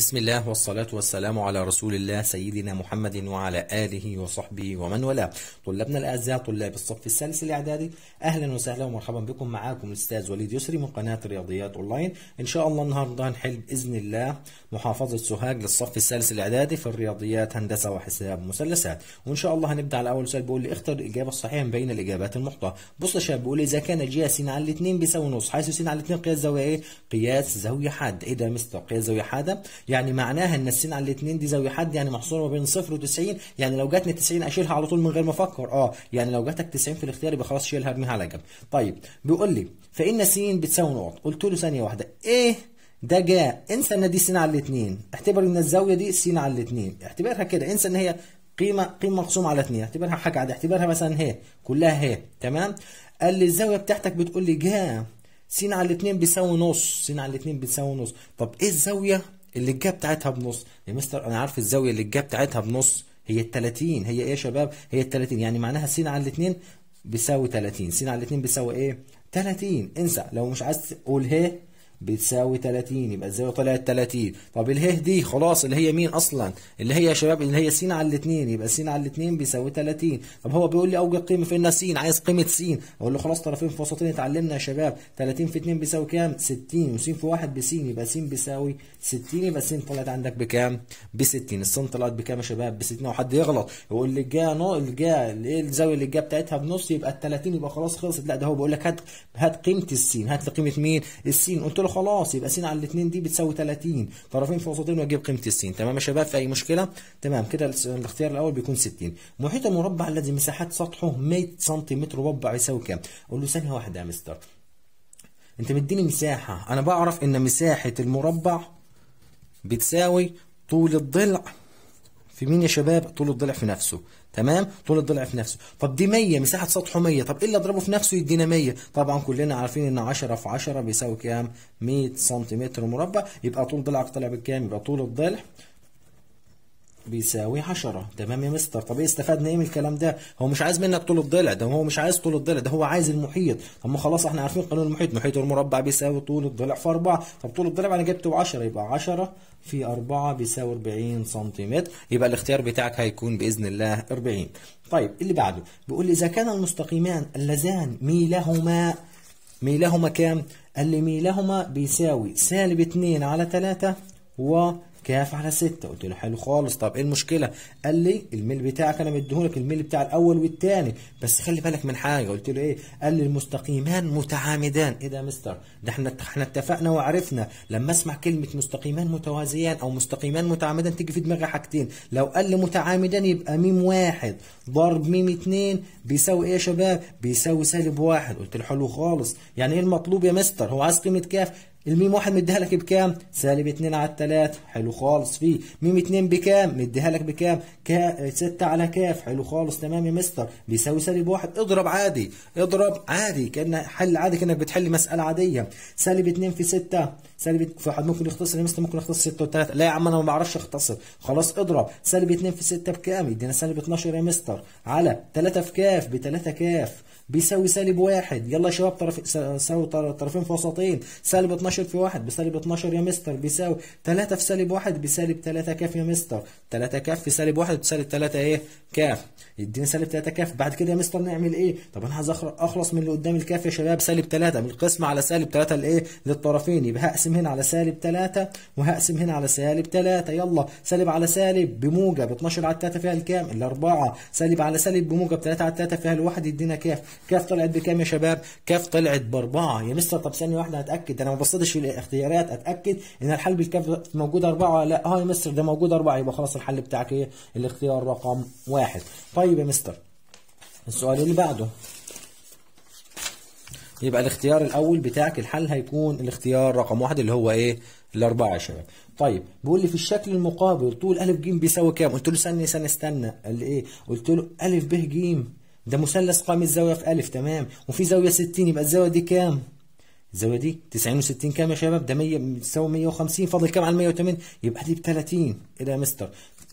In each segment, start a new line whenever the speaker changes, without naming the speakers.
بسم الله والصلاة والسلام على رسول الله سيدنا محمد وعلى آله وصحبه ومن والاه طلابنا الأعزاء طلاب الصف الثالث الإعدادي أهلا وسهلا ومرحبا بكم معاكم الأستاذ وليد يسري من قناة رياضيات أونلاين إن شاء الله النهاردة هنحل بإذن الله محافظة سوهاج للصف الثالث الإعدادي في الرياضيات هندسة وحساب مثلثات وإن شاء الله هنبدأ على أول سؤال بيقول لي اختر الإجابة الصحيحة من بين الإجابات المحتوى بص يا شباب بيقول لي إذا كان جهة س على الاثنين بيساوي نص حيث س على الاثنين قياس زاوية إيه؟ قياس زاوية حادة إيه ده مستر قياس زاوية حادة يعني معناها ان السين على الاثنين دي زاويه حد يعني محصوره ما بين صفر و90 يعني لو جاتني 90 اشيلها على طول من غير ما افكر اه يعني لو جاتك 90 في الاختيار يبقى خلاص شيلها ارميها على جنب طيب بيقول لي فان س بتساوي نقط قلت له ثانيه واحده ايه ده جاء انسى ان دي س على الاثنين اعتبر ان الزاويه دي س على الاثنين اعتبرها كده انسى ان هي قيمه قيمه مقسومه على اثنين اعتبرها حاجه عاديه اعتبرها مثلا هي كلها هي تمام قال لي الزاويه بتاعتك بتقول لي جا س على الاثنين بيساوي نص س على الاثنين بتساوي نص طب ايه الزاويه اللي اللجة بتاعتها بنص يا مستر انا عارف الزاويه اللي اللجة بتاعتها بنص هي ال 30 هي ايه يا شباب هي ال 30 يعني معناها س على الاثنين بيساوي 30 س على الاثنين بيساوي ايه 30 انسى لو مش عايز تقول هي إيه؟ بتساوي 30 يبقى الزاويه طلعت 30 طب اله دي خلاص اللي هي مين اصلا اللي هي يا شباب اللي هي س على الاثنين يبقى س على الاثنين بيساوي 30 طب هو بيقول لي اوجد قيمه في ان س عايز قيمه س اقول له خلاص طرفين في وسطين اتعلمنا يا شباب 30 في 2 بيساوي كام 60 وس في 1 بس يبقى س بيساوي 60 يبقى س طلعت عندك بكام ب 60 الس طلعت بكام يا شباب ب 60 وحد حد يغلط يقول لي جا نو الجا ايه الزاويه اللي جا بتاعتها بنص يبقى ال 30 يبقى خلاص خلصت لا ده هو بيقول لك هات هات قيمه الس هات لي قيمه مين الس قلت له خلاص يبقى س على الاثنين دي بتساوي 30 طرفين في وسطين واجيب قيمه السين تمام يا شباب في اي مشكله تمام كده الاختيار الاول بيكون 60 محيط المربع الذي مساحات سطحه 100 سم مربع يساوي كام اقول له ثانيه واحده يا مستر انت مديني مساحه انا بعرف ان مساحه المربع بتساوي طول الضلع في مين يا شباب طول الضلع في نفسه تمام طول الضلع في نفسه طب دي 100 مساحه سطحه 100 طب ايه اللي اضربه في نفسه يدينا 100 طبعا كلنا عارفين ان 10 في 10 بيساوي كام 100 سم مربع يبقى طول ضلعك طالع بكام يبقى طول الضلع بيساوي 10 تمام يا مستر طب ايه استفدنا ايه من الكلام ده هو مش عايز منك طول الضلع ده هو مش عايز طول الضلع ده هو عايز المحيط طب ما خلاص احنا عارفين قانون المحيط محيط المربع بيساوي طول الضلع في 4 طب طول الضلع انا يعني جبته 10 يبقى 10 في 4 بيساوي 40 سنتيمتر يبقى الاختيار بتاعك هيكون باذن الله 40 طيب اللي بعده بيقول لي اذا كان المستقيمان اللذان ميلهما ميلهما كام قال لي ميلهما بيساوي سالب 2 على 3 و كاف على 6 قلت له حلو خالص طب ايه المشكله قال لي الميل بتاعك انا مديهولك الميل بتاع الاول والثاني بس خلي بالك من حاجه قلت له ايه قال لي المستقيمان متعامدان ايه ده يا مستر ده احنا احنا اتفقنا وعرفنا لما اسمع كلمه مستقيمان متوازيان او مستقيمان متعامدان تيجي في دماغي حاجتين لو قال لي متعامدان يبقى ميم واحد ضرب ميم اتنين بيساوي ايه يا شباب بيساوي سالب واحد قلت له حلو خالص يعني ايه المطلوب يا مستر هو عايز قيمه كاف الميم واحد مديها لك بكام؟ سالب 2 على 3 حلو خالص في ميم 2 بكام؟ مديها لك بكام؟ كا 6 على كاف حلو خالص تمام يا مستر بيساوي سالب 1 اضرب عادي اضرب عادي كأن حل عادي كأنك بتحل مسألة عادية، سالب 2 في 6 سالب في واحد ممكن يختصر يا مستر ممكن يختصر 6 و3 لا يا عم انا ما بعرفش اختصر خلاص اضرب سالب 2 في 6 بكام؟ يدينا سالب 12 يا مستر على 3 في كاف ب 3 كاف بيساوي سالب واحد يلا يا شباب طرف ساوي طرفين في وسطين سالب 12 في واحد بسالب 12 يا مستر بيساوي 3 في سالب واحد بسالب 3 كاف يا مستر 3 كاف في سالب واحد بسالب 3 ايه كاف يديني سالب 3 كاف بعد كده يا مستر نعمل ايه طب انا عايز اخلص من اللي قدام الكاف يا شباب سالب 3 من القسمه على سالب 3 لايه للطرفين يبقى هقسم هنا على سالب 3 وهقسم هنا على سالب 3 يلا سالب على سالب بموجب 12 على 3 فيها الكام الاربعه سالب على سالب بموجب 3 على 3 فيها الواحد يدينا كاف كاف طلعت بكام يا شباب كاف طلعت باربعه يا مستر طب ثانيه واحده اتاكد انا ما بصيتش في الاختيارات اتاكد ان الحل بالكاف موجود اربعه ولا لا اه يا مستر ده موجود اربعه يبقى خلاص الحل بتاعك ايه الاختيار رقم واحد طيب طيب يا مستر السؤال اللي بعده يبقى الاختيار الاول بتاعك الحل هيكون الاختيار رقم واحد اللي هو ايه الاربعه يا شباب طيب بيقول لي في الشكل المقابل طول ا ج بيساوي كام قلت له استنى استنى استنى قال لي ايه قلت له ا ب ج ده مثلث قائم الزاويه في ا تمام وفي زاويه 60 يبقى الزاويه دي كام الزاويه دي 90 و60 كام يا شباب ده 100 بتساوي 150 فاضل كام على 180 يبقى دي ب 30 ايه ده يا مستر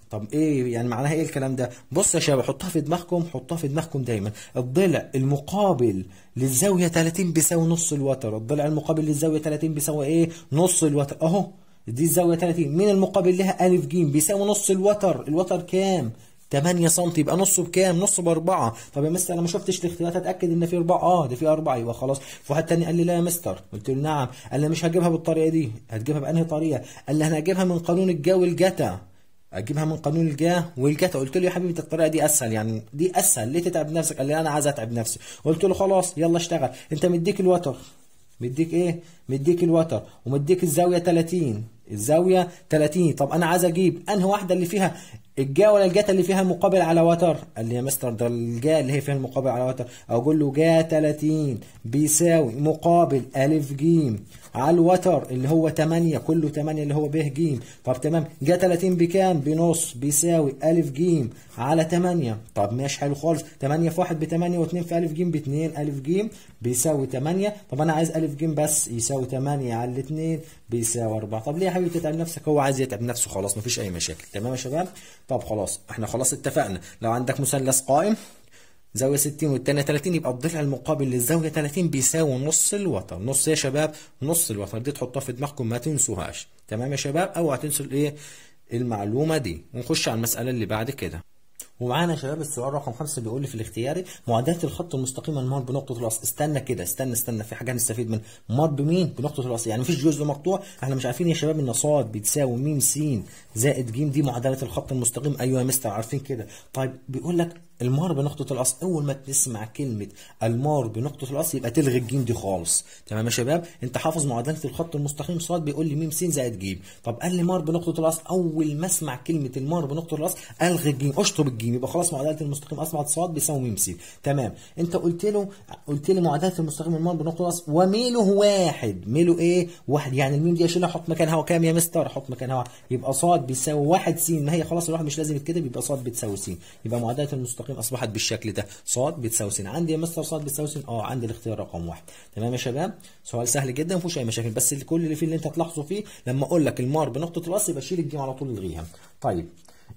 طب ايه يعني معناها ايه الكلام ده بص يا شباب حطها في دماغكم حطها في دماغكم دايما الضلع المقابل للزاويه 30 بيساوي نص الوتر الضلع المقابل للزاويه 30 بيساوي ايه نص الوتر اهو دي الزاويه 30 من المقابل لها ا ج بيساوي نص الوتر الوتر كام 8 سم يبقى نصه بكام؟ نصه باربعه طب يا مستر انا ما شفتش الاختيارات اتاكد ان في اربعه اه ده في اربعه يبقى خلاص في واحد تاني قال لي لا يا مستر قلت له نعم قال لي مش هجيبها بالطريقه دي هتجيبها بانهي طريقه؟ قال لي انا هجيبها من قانون الجو الجتا اجيبها من قانون الجاه والجاه قلت له يا حبيبي الطريقه دي اسهل يعني دي اسهل ليه تتعب نفسك قال لي انا عايز اتعب نفسي قلت له خلاص يلا اشتغل انت مديك الوتر مديك ايه مديك الوتر ومديك الزاويه 30 الزاويه 30 طب انا عايز اجيب انهي واحده اللي فيها الجا ولا الجاتا اللي فيها المقابل على وتر قال لي يا مستر ده الجا اللي هي فيها المقابل على وتر اقول له جا 30 بيساوي مقابل الف جيم على الوتر اللي هو 8 كله 8 اللي هو ب ج طب تمام جا 30 بكام بنص بيساوي الف ج على 8 طب ماشي حلو خالص 8 في 1 ب 8 و2 في الف ج ب 2 الف ج بيساوي 8 طب انا عايز الف ج بس يساوي 8 على 2 بيساوي 4 طب ليه يا حبيبي تتعب نفسك هو عايز يتعب نفسه خلاص مفيش اي مشاكل تمام يا شباب طب خلاص احنا خلاص اتفقنا لو عندك مثلث قائم زاوية 60 والتانية 30 يبقى الضلع المقابل للزاوية 30 بيساوي نص الوتر، نص يا شباب؟ نص الوتر دي تحطها في دماغكم ما تنسوهاش، تمام يا شباب؟ اوعى تنسوا الايه؟ المعلومة دي، ونخش على المسألة اللي بعد كده. ومعانا شباب السؤال رقم خمسة بيقول لي في الاختياري معادله الخط المستقيم المار بنقطه الاصل استنى كده استنى استنى في حاجه هنستفيد منها مار بمين بنقطه الاصل يعني مفيش جزء مقطوع احنا مش عارفين يا شباب ان ص بتساوي م س زائد ج دي معادله الخط المستقيم ايوه يا مستر عارفين كده طيب بيقول لك المار بنقطة الأصل أول ما تسمع كلمة المار بنقطة الأصل يبقى تلغي الجيم دي خالص تمام يا شباب أنت حافظ معادلة الخط المستقيم ص بيقول لي م س زائد ج طب قال لي مار بنقطة الأصل أول ما أسمع كلمة المار بنقطة الأصل ألغي الجيم أشطب الجيم مستقيم يبقى خلاص معادله المستقيم اصبحت صاد بيساوي م س تمام انت قلت له قلت لي معادله المستقيم المال بنقطه اص وميله واحد ميله ايه واحد يعني الميم دي اشيلها احط مكانها كام يا مستر احط مكانها يبقى صاد بيساوي واحد س ما هي خلاص الواحد مش لازم يتكتب يبقى صاد بتساوي س يبقى معادله المستقيم اصبحت بالشكل ده صاد بتساوي س عندي يا مستر صاد بتساوي س اه عندي الاختيار رقم واحد تمام يا شباب سؤال سهل جدا ما فيهوش اي مشاكل بس كل اللي فيه اللي انت هتلاحظه فيه لما اقول لك المار بنقطه الاصل يبقى شيل الجيم على طول الغيها طيب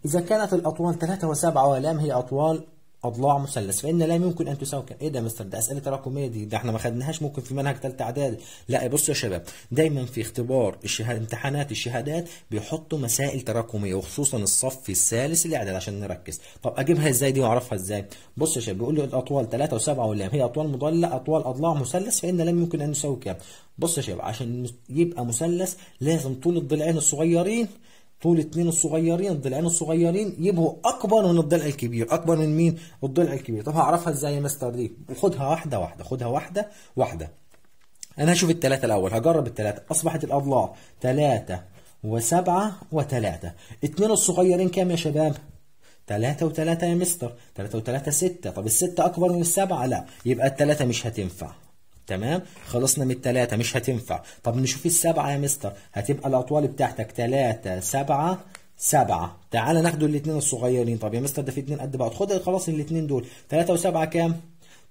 إذا كانت الأطوال 3 و7 ولام هي أطوال أضلاع مثلث فإن لام يمكن أن تساوي كم؟ إيه ده يا مستر ده أسئلة تراكمية دي ده إحنا ما خدناهاش ممكن في منهج ثالثة إعدادي لا بص يا شباب دايما في اختبار الشهاد امتحانات الشهادات بيحطوا مسائل تراكمية وخصوصا الصف الثالث الإعدادي عشان نركز طب أجيبها إزاي دي وأعرفها إزاي؟ بص يا شباب بيقول لي الأطوال 3 و7 ولام هي أطوال مضلة أطوال أضلاع مثلث فإن لام يمكن أن تساوي كم؟ بص يا شباب عشان يبقى مثلث لازم طول الضلعين الصغيرين طول اثنين الصغيرين الضلعين الصغيرين يبقوا اكبر من الضلع الكبير اكبر من مين الضلع الكبير طب هعرفها ازاي يا مستر دي خدها واحده واحده خدها واحده واحده انا هشوف الثلاثه الاول هجرب الثلاثه اصبحت الاضلاع ثلاثه وسبعة وثلاثة اثنين الصغيرين كام يا شباب ثلاثة وثلاثة يا مستر ثلاثة وثلاثة ستة طب الستة أكبر من السبعة لا يبقى الثلاثة مش هتنفع تمام خلصنا من الثلاثة مش هتنفع طب نشوف السبعة يا مستر هتبقى الأطوال بتاعتك ثلاثة سبعة سبعة تعال ناخدوا الاثنين الصغيرين طب يا مستر ده في اثنين قد بعض خد خلاص الاثنين دول ثلاثة وسبعة كام؟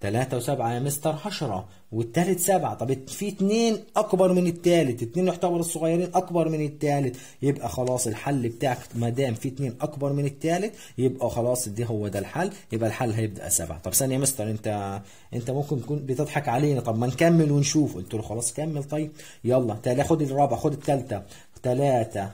تلاتة وسبعة يا مستر عشرة والتالت سبعة طب في اتنين أكبر من التالت اتنين يعتبر الصغيرين أكبر من التالت يبقى خلاص الحل بتاعك ما دام في اتنين أكبر من التالت يبقى خلاص دي هو ده الحل يبقى الحل هيبدأ سبعة طب ثانية يا مستر أنت أنت ممكن تكون بتضحك علينا طب ما نكمل ونشوف قلت له خلاص كمل طيب يلا تعالى خد الرابعة خد التالتة تلاتة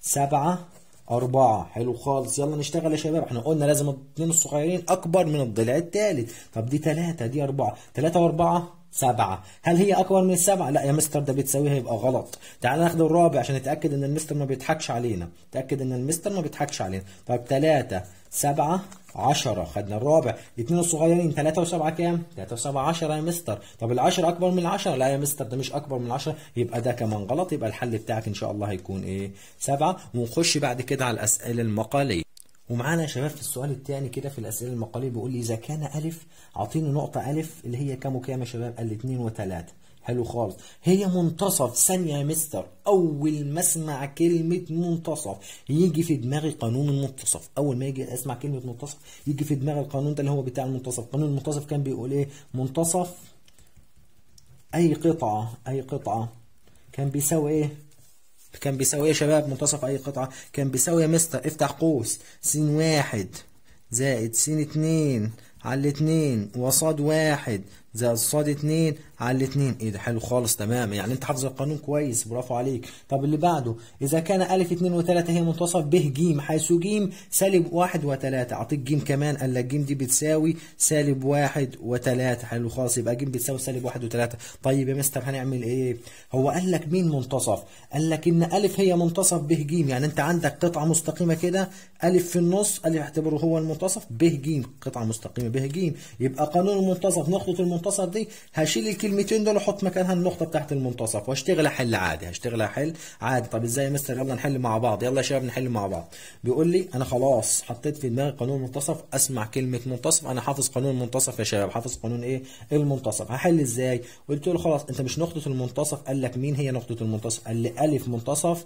سبعة أربعة حلو خالص يلا نشتغل يا شباب احنا قلنا لازم الاثنين الصغيرين أكبر من الضلع الثالث طب دي ثلاثة دي أربعة ثلاثة وأربعة سبعة هل هي أكبر من السبعة؟ لا يا مستر ده بتساويها يبقى غلط تعال ناخد الرابع عشان نتأكد إن المستر ما بيضحكش علينا تأكد إن المستر ما بيضحكش علينا طب تلاتة 7 10 خدنا الرابع الاثنين الصغيرين 3 و7 كام 3 و7 10 يا مستر طب ال10 اكبر من ال10 لا يا مستر ده مش اكبر من ال10 يبقى ده كمان غلط يبقى الحل بتاعك ان شاء الله هيكون ايه 7 ونخش بعد كده على الاسئله المقاليه ومعانا يا شباب في السؤال الثاني كده في الاسئله المقاليه بيقول لي اذا كان الف اعطيني نقطه الف اللي هي كام وكام يا شباب قال لي 2 و3 حلو خالص هي منتصف ثانية يا مستر أول ما أسمع كلمة منتصف يجي في دماغي قانون المنتصف أول ما يجي أسمع كلمة منتصف يجي في دماغي القانون ده اللي هو بتاع المنتصف قانون المنتصف كان بيقول إيه منتصف أي قطعة أي قطعة كان بيساوي إيه كان بيساوي إيه يا شباب منتصف أي قطعة كان بيساوي يا مستر افتح قوس س واحد زائد س اتنين على اتنين وصاد واحد زائد صاد 2 على 2 ايه ده حلو خالص تمام يعني انت حافظ القانون كويس برافو عليك طب اللي بعده اذا كان ا 2 و3 هي منتصف ب ج حيث ج سالب 1 و3 اعطيك ج كمان قال لك ج دي بتساوي سالب 1 و3 حلو خالص يبقى ج بتساوي سالب 1 و3 طيب يا مستر هنعمل ايه هو قال لك مين منتصف قال لك ان ا هي منتصف ب ج يعني انت عندك قطعه مستقيمه كده ا في النص ا اعتبره هو المنتصف ب ج قطعه مستقيمه ب ج يبقى قانون المنتصف نقطه المنتصف المنتصف دي هشيل الكلمتين دول واحط مكانها النقطه بتاعت المنتصف واشتغل احل عادي هشتغل احل عادي طب ازاي يا مستر يلا نحل مع بعض يلا يا شباب نحل مع بعض بيقول لي انا خلاص حطيت في دماغي قانون المنتصف اسمع كلمه منتصف انا حافظ قانون المنتصف يا شباب حافظ قانون ايه المنتصف هحل ازاي قلت له خلاص انت مش نقطه المنتصف قال لك مين هي نقطه المنتصف قال لي الف منتصف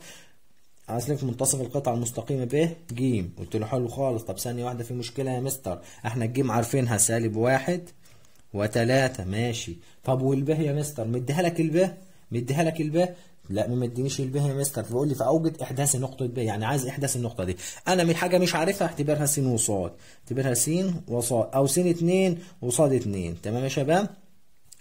عايزين منتصف القطعة المستقيمة ب ج قلت له حلو خالص طب ثانية واحدة في مشكلة يا مستر احنا الجيم عارفينها سالب واحد وتلاتة ماشي طب والب يا مستر مديها لك الب مديها لك الب لا ما مدينيش الب يا مستر فبقول لي في اوجد احداث نقطه ب يعني عايز احداث النقطه دي انا من حاجه مش عارفها اعتبرها س وص اعتبرها س وص او س 2 وص 2 تمام يا شباب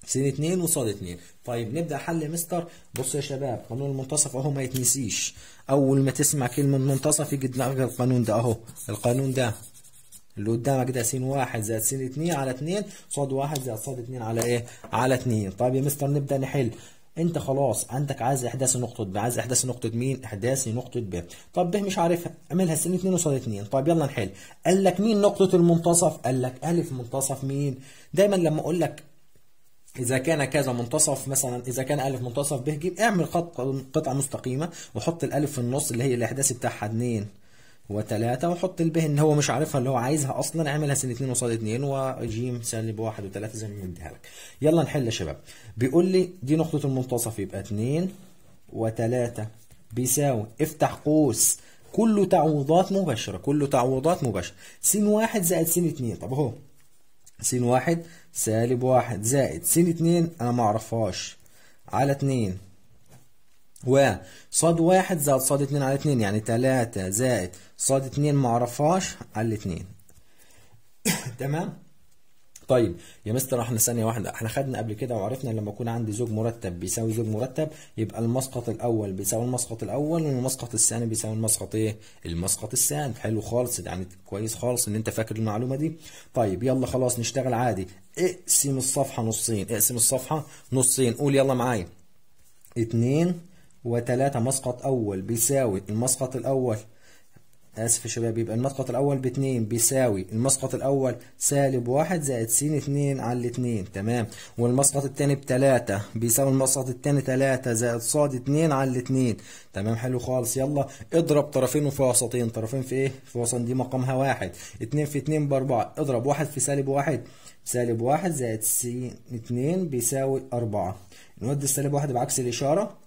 س 2 وص 2 طيب نبدا حل يا مستر بص يا شباب قانون المنتصف اهو ما يتنسيش اول ما تسمع كلمه منتصف يجي دماغك القانون ده اهو القانون ده اللي قدامك ده س زائد زائد س 2 على 2 زائد زائد ص 2 على ايه؟ على 2 طيب يا مستر نبدا نحل انت خلاص عندك عايز احداث نقطه ب عايز احداث نقطه مين احداث نقطه ب طب ب مش عارفها اعملها س 2 وص 2 طيب يلا نحل قال لك مين نقطه المنتصف قال لك الف منتصف مين دايما لما اقول لك إذا كان كذا منتصف مثلا إذا كان ألف منتصف به جيب اعمل خط قطعة مستقيمة وحط الألف في النص اللي هي الإحداث بتاعها 2 وتلاتة وحط ب ان هو مش عارفها اللي هو عايزها اصلا اعملها سن اتنين وصاد اتنين وجيم سالب و وتلاتة زي ما مديها لك يلا نحل يا شباب بيقول لي دي نقطة المنتصف يبقى اتنين وتلاتة بيساوي افتح قوس كله تعويضات مباشرة كله تعويضات مباشرة س واحد زائد س اتنين طب اهو س واحد سالب واحد زائد س اتنين انا ما اعرفهاش على اتنين وصاد واحد زائد صاد اتنين على اتنين يعني تلاتة زائد صاد اتنين معرفهاش على اتنين تمام طيب يا مستر احنا ثانية واحدة احنا خدنا قبل كده وعرفنا لما يكون عندي زوج مرتب بيساوي زوج مرتب يبقى المسقط الأول بيساوي المسقط الأول والمسقط الثاني بيساوي المسقط ايه؟ المسقط الثاني حلو خالص يعني كويس خالص إن أنت فاكر المعلومة دي طيب يلا خلاص نشتغل عادي اقسم الصفحة نصين اقسم الصفحة نصين قول يلا معايا اتنين وتلاتة مسقط أول بيساوي المسقط الأول آسف يا شباب يبقى المسقط الأول باتنين بيساوي المسقط الأول سالب واحد زائد س اتنين على اتنين تمام والمسقط التاني بتلاتة بيساوي المسقط التاني تلاتة زائد ص اتنين على اتنين تمام حلو خالص يلا اضرب طرفين وفي وسطين طرفين في ايه؟ في وسط دي مقامها واحد اتنين في اتنين بأربعة اضرب واحد في سالب واحد سالب واحد زائد س اتنين بيساوي أربعة نودي السالب واحد بعكس الإشارة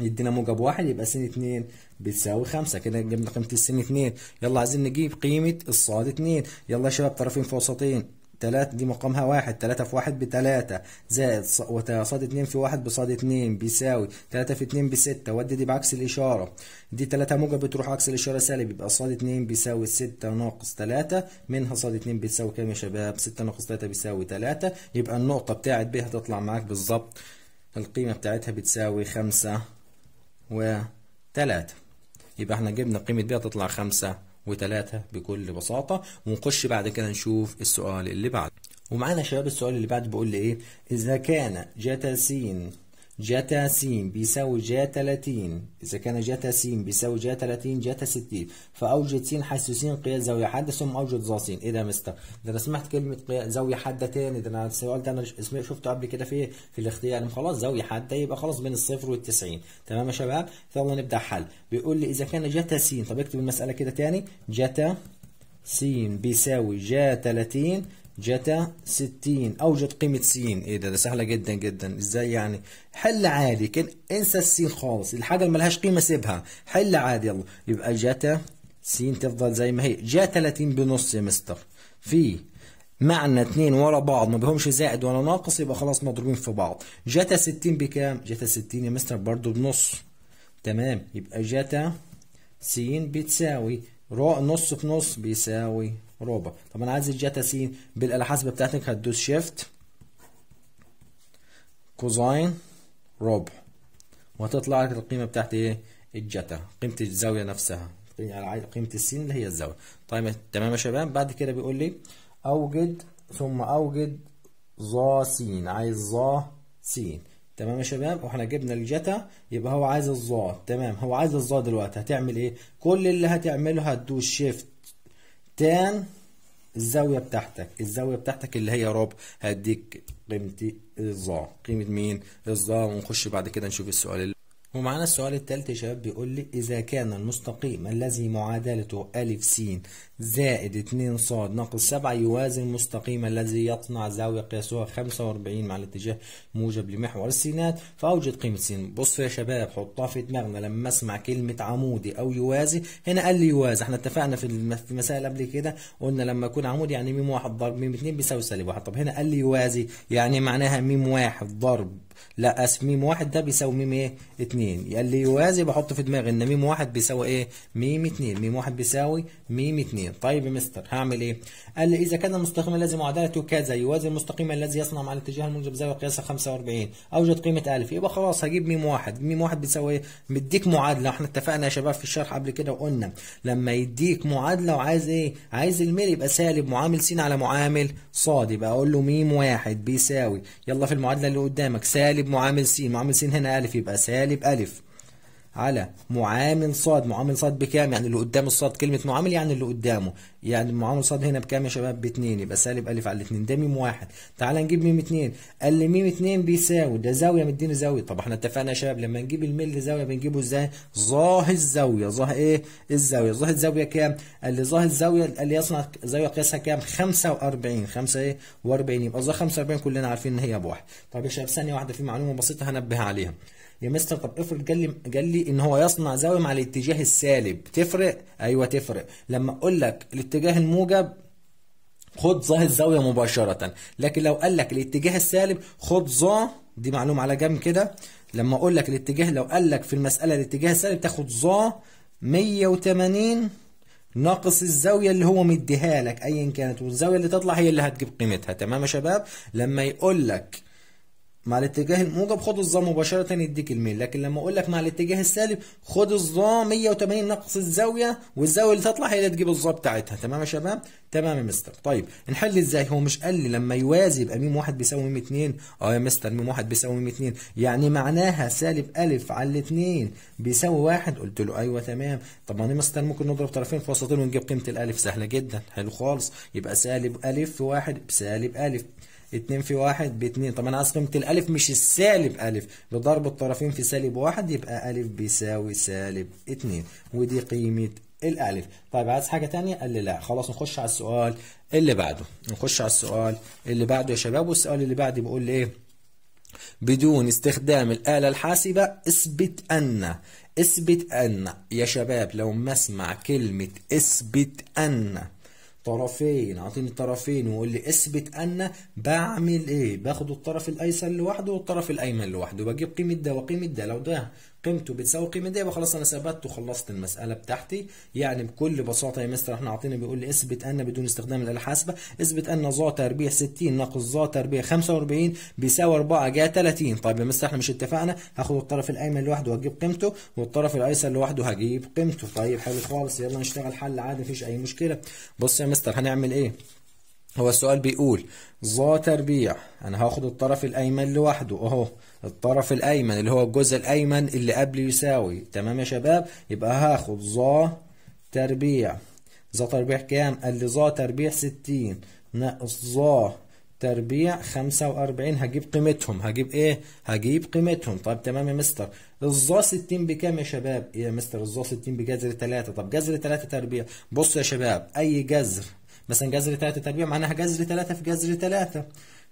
يدينا موجب واحد يبقى سين اتنين بتساوي خمسة كده جبنا قيمة السين اتنين يلا عايزين نجيب قيمة الصاد اتنين يلا يا شباب طرفين في وسطين تلاتة دي مقامها واحد تلاتة في واحد بتلاتة زائد صاد اتنين في واحد بصاد اتنين بيساوي تلاتة في اتنين بستة ودي دي بعكس الإشارة دي تلاتة موجب بتروح عكس الإشارة سالب يبقى صاد اتنين بيساوي ستة ناقص تلاتة منها صاد اتنين بتساوي كام يا شباب ستة ناقص تلاتة بيساوي تلاتة يبقى النقطة بتاعت ب هتطلع معاك بالظبط القيمة بتاعتها بتساوي خمسة وتلاتة يبقى احنا جبنا قيمة بي هتطلع خمسة وتلاتة بكل بساطة ونخش بعد كده نشوف السؤال اللي بعده ومعانا يا شباب السؤال اللي بعد بيقول لي ايه اذا كان جتا س جتا س بيساوي جا 30 إذا كان جتا س بيساوي جا 30 جتا 60 فأوجد س حيث س قياس زاوية حادة ثم أوجد ظا س إيه ده يا مستر ده أنا سمعت كلمة زاوية حادة ثاني ده أنا السؤال ده أنا شفته قبل كده في في الاختيار خلاص زاوية حادة يبقى خلاص بين الصفر وال90 تمام يا شباب يلا نبدأ حل بيقول لي إذا كان جتا س طب اكتب المسألة كده ثاني جتا س بيساوي جا 30 جتا 60 اوجد قيمه س ايه ده ده سهله جدا جدا ازاي يعني حل عادي كان انسى السين خالص الحاجه اللي لهاش قيمه سيبها حل عادي يلا يبقى جتا س تفضل زي ما هي جتا 30 بنص يا مستر في معنى اتنين ورا بعض ما بهمش زائد ولا ناقص يبقى خلاص مضروبين في بعض جتا 60 بكام جتا 60 يا مستر برضو بنص تمام يبقى جتا س بتساوي راء نص في نص بيساوي ربع طب انا عايز الجتا س بالاله حاسبه بتاعتك هتدوس شيفت كوزاين ربع وهتطلع لك القيمه بتاعت ايه الجتا قيمه الزاويه نفسها يعني قيمه السين اللي هي الزاويه طيب تمام يا شباب بعد كده بيقول لي اوجد ثم اوجد ظا س عايز ظا س تمام يا شباب واحنا جبنا الجتا يبقى هو عايز الظا تمام هو عايز الظا دلوقتي هتعمل ايه كل اللي هتعمله هتدوس شيفت تان الزاويه بتاعتك الزاويه بتاعتك اللي هي ربع هديك قيمه الظا قيمه مين الظا ونخش بعد كده نشوف السؤال اللي ومعانا السؤال الثالث يا شباب بيقول لي إذا كان المستقيم الذي معادلته أ س زائد 2 ص ناقص 7 يوازي المستقيم الذي يطنع زاوية قياسها 45 مع الاتجاه موجب لمحور السينات فأوجد قيمة س بصوا يا شباب حطها في دماغنا لما اسمع كلمة عمودي أو يوازي هنا قال لي يوازي احنا اتفقنا في المسائل قبل كده قلنا لما يكون عمودي يعني م واحد ضرب م 2 بيساوي سالب واحد طب هنا قال لي يوازي يعني معناها م واحد ضرب لا اس م واحد ده بيساوي م ايه 2 قال لي يوازي بحط في دماغي ان م واحد بيساوي ايه م 2 م واحد بيساوي م 2 ثانية طيب يا مستر هعمل ايه قال لي اذا كان المستقيم الذي معادلته كذا يوازي المستقيم الذي يصنع مع الاتجاه الموجب زاوية قياسها 45 اوجد قيمة الف يبقى خلاص هجيب ميم واحد ميم واحد بتساوي ايه مديك معادلة احنا اتفقنا يا شباب في الشرح قبل كده وقلنا لما يديك معادلة وعايز ايه عايز الميل يبقى سالب معامل س على معامل ص يبقى اقول له ميم واحد بيساوي يلا في المعادلة اللي قدامك سالب معامل س معامل س هنا الف يبقى سالب الف على معامل صاد معامل صاد بكام يعني اللي قدام الصاد كلمة معامل يعني اللي قدامه يعني معامل صاد هنا بكام يا شباب باتنين يبقى سالب ألف على اتنين ده ميم واحد تعال نجيب ميم اتنين قال لي ميم اتنين بيساوي ده زاوية مديني زاوية طب احنا اتفقنا يا شباب لما نجيب الميل زاوية بنجيبه ازاي ظاه الزاوية ظاه ايه الزاوية ظاه الزاوية كام قال لي ظاه الزاوية قال لي يصنع زاوية قياسها كام 45 5 ايه و40 يبقى ظاه 45 كلنا عارفين ان هي بواحد طب يا شباب ثانية واحدة في معلومة بسيطة هنبه عليها يا مستر طب افرض قال لي قال لي ان هو يصنع زاويه مع الاتجاه السالب تفرق ايوه تفرق لما اقول لك الاتجاه الموجب خد ظا الزاويه مباشره لكن لو قال لك الاتجاه السالب خد ظا دي معلومه على جنب كده لما اقول لك الاتجاه لو قال لك في المساله الاتجاه السالب تاخد ظا 180 ناقص الزاويه اللي هو مديها لك ايا كانت والزاويه اللي تطلع هي اللي هتجيب قيمتها تمام يا شباب لما يقول لك مع الاتجاه الموجب خد الظا مباشرة يديك الميل لكن لما اقول لك مع الاتجاه السالب خد الظا 180 ناقص الزاوية والزاوية اللي تطلع هي اللي تجيب الظا بتاعتها تمام يا شباب تمام يا مستر طيب نحل ازاي هو مش قال لي لما يوازي يبقى م واحد بيساوي م 2 اه يا مستر م واحد بيساوي م 2 يعني معناها سالب الف على الاثنين بيساوي واحد قلت له ايوه تمام طب ما يا مستر ممكن نضرب طرفين في وسطين ونجيب قيمة الالف سهلة جدا حلو خالص يبقى سالب الف في واحد بسالب الف 2 في 1 ب 2 طب انا عايز قيمه الالف مش السالب الف بضرب الطرفين في سالب 1 يبقى الف بيساوي سالب 2 ودي قيمه الالف طيب عايز حاجه ثانيه قال لي لا خلاص نخش على السؤال اللي بعده نخش على السؤال اللي بعده يا شباب والسؤال اللي بعده بيقول لي ايه بدون استخدام الآلة الحاسبة اثبت أن اثبت أن يا شباب لو ما اسمع كلمة اثبت أن طرفين اعطيني طرفين وقول لي اثبت ان بعمل ايه باخد الطرف الايسر لوحده والطرف الايمن لوحده بجيب قيمه ده وقيمه ده لو ده قيمته بتساوي القيمه دي يبقى خلاص انا ثبتت وخلصت المساله بتاعتي يعني بكل بساطه يا مستر احنا عاطينا بيقول لي اثبت ان بدون استخدام الاله الحاسبه اثبت ان ظا تربيع 60 ناقص ظا تربيع 45 بيساوي 4 جا 30 طيب يا مستر احنا مش اتفقنا هاخد الطرف الايمن لوحده وهجيب قيمته والطرف الايسر لوحده هجيب قيمته طيب حلو خالص يلا نشتغل حل عادي مفيش اي مشكله بص يا مستر هنعمل ايه هو السؤال بيقول ظا تربيع انا هاخد الطرف الايمن لوحده اهو الطرف الايمن اللي هو الجزء الايمن اللي قبل يساوي تمام يا شباب يبقى هاخد ظا تربيع ظا تربيع كام قال لي ظا تربيع 60 ناقص ظا تربيع 45 هجيب قيمتهم هجيب ايه هجيب قيمتهم طب تمام يا مستر الظا 60 بكام يا شباب يا مستر الظا 60 بجذر 3 طب جذر 3 تربيع بص يا شباب اي جذر مثلا جذر 3 تربيع معناها جذر 3 في جذر 3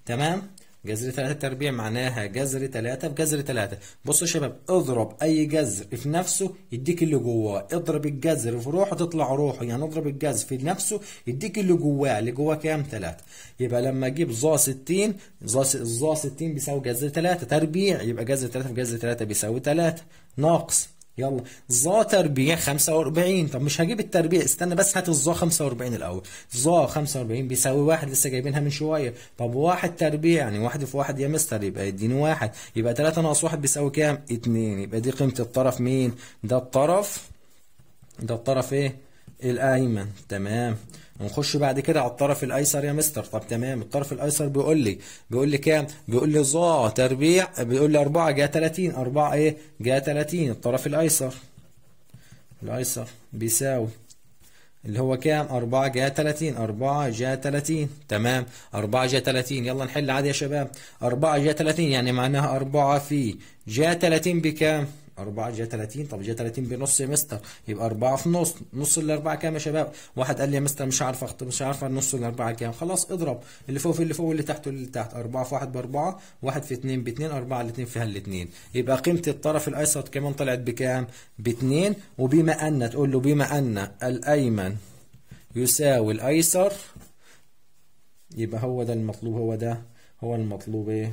تمام جذر 3 تربيع معناها جذر 3 في جذر 3 بصوا يا شباب اضرب اي جذر في نفسه يديك اللي جواه اضرب الجذر في روحه تطلع روحه يعني اضرب الجذر في نفسه يديك اللي جواه اللي جواه كام 3 يبقى لما اجيب ظا 60 ظا 60 بيساوي جذر 3 تربيع يبقى جذر 3 في جذر 3 بيساوي 3 ناقص يلا ظا تربيع 45 طب مش هجيب التربيع استنى بس هات الظا 45 الاول ظا 45 بيساوي واحد لسه جايبينها من شويه طب واحد تربيع يعني واحد في واحد يا مستر يبقى يديني واحد يبقى 3 ناقص واحد بيساوي كام؟ 2 يبقى دي قيمه الطرف مين؟ ده الطرف ده الطرف ايه؟ الايمن تمام ونخش بعد كده على الطرف الايسر يا مستر طب تمام الطرف الايسر بيقول لي بيقول لي كام بيقول لي ظا تربيع بيقول لي 4 جا 30 4 ايه جا 30 الطرف الايسر الايسر بيساوي اللي هو كام 4 جا 30 4 جا 30 تمام 4 جا 30 يلا نحل عادي يا شباب 4 جا 30 يعني معناها 4 في جا 30 بكام 4 جا 30 طب جا 30 بنص يا مستر يبقى 4 في نص نص الاربعه كام يا شباب واحد قال لي يا مستر مش عارف اخطب مش عارف نص الاربعه كام خلاص اضرب اللي فوق في اللي فوق واللي تحت واللي تحت 4 في 1 ب 4 1 في 2 ب 2 4 على 2 فيها ال 2 يبقى قيمه الطرف الايسر كمان طلعت بكام ب 2 وبما ان تقول له بما ان الايمن يساوي الايسر يبقى هو ده المطلوب هو ده هو المطلوب ايه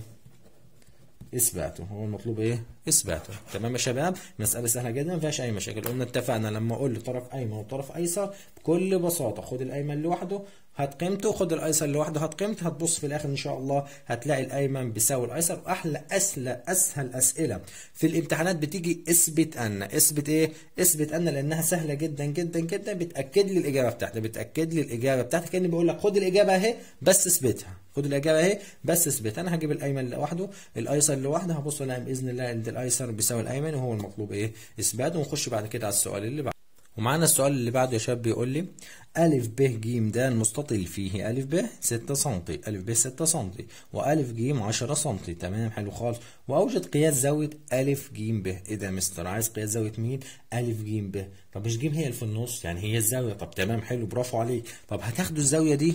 اثباته هو المطلوب ايه اثباته تمام يا شباب مساله سهله جدا ما فيهاش اي مشاكل قلنا اتفقنا لما اقول لطرف ايمن وطرف ايسر بكل بساطه خد الايمن لوحده هات قيمته خد الايسر لوحده هات قيمته هتبص في الاخر ان شاء الله هتلاقي الايمن بيساوي الايسر واحلى اسهل اسهل اسئله في الامتحانات بتيجي اثبت ان اثبت ايه اثبت ان لانها سهله جدا جدا جدا بتاكد لي الاجابه بتاعتك بتاكد لي الاجابه بتاعتك كاني بقول لك خد الاجابه اهي بس اثبتها خد الاجابه اهي بس اثبت انا هجيب الايمن لوحده الايسر لوحده هبص الاقي باذن الله ان الايسر بيساوي الايمن وهو المطلوب ايه اثبات ونخش بعد كده على السؤال اللي بعده ومعانا السؤال اللي بعده يا شباب بيقول لي ا ب ج د مستطيل فيه ا ب 6 سم ا ب 6 سم ا ج 10 سم تمام حلو خالص وأوجد قياس زاوية ا ج ب إيه ده يا مستر عايز قياس زاوية مين؟ ا ج ب طب مش ج هي اللي في النص يعني هي الزاوية طب تمام حلو برافو عليك طب هتاخدوا الزاوية دي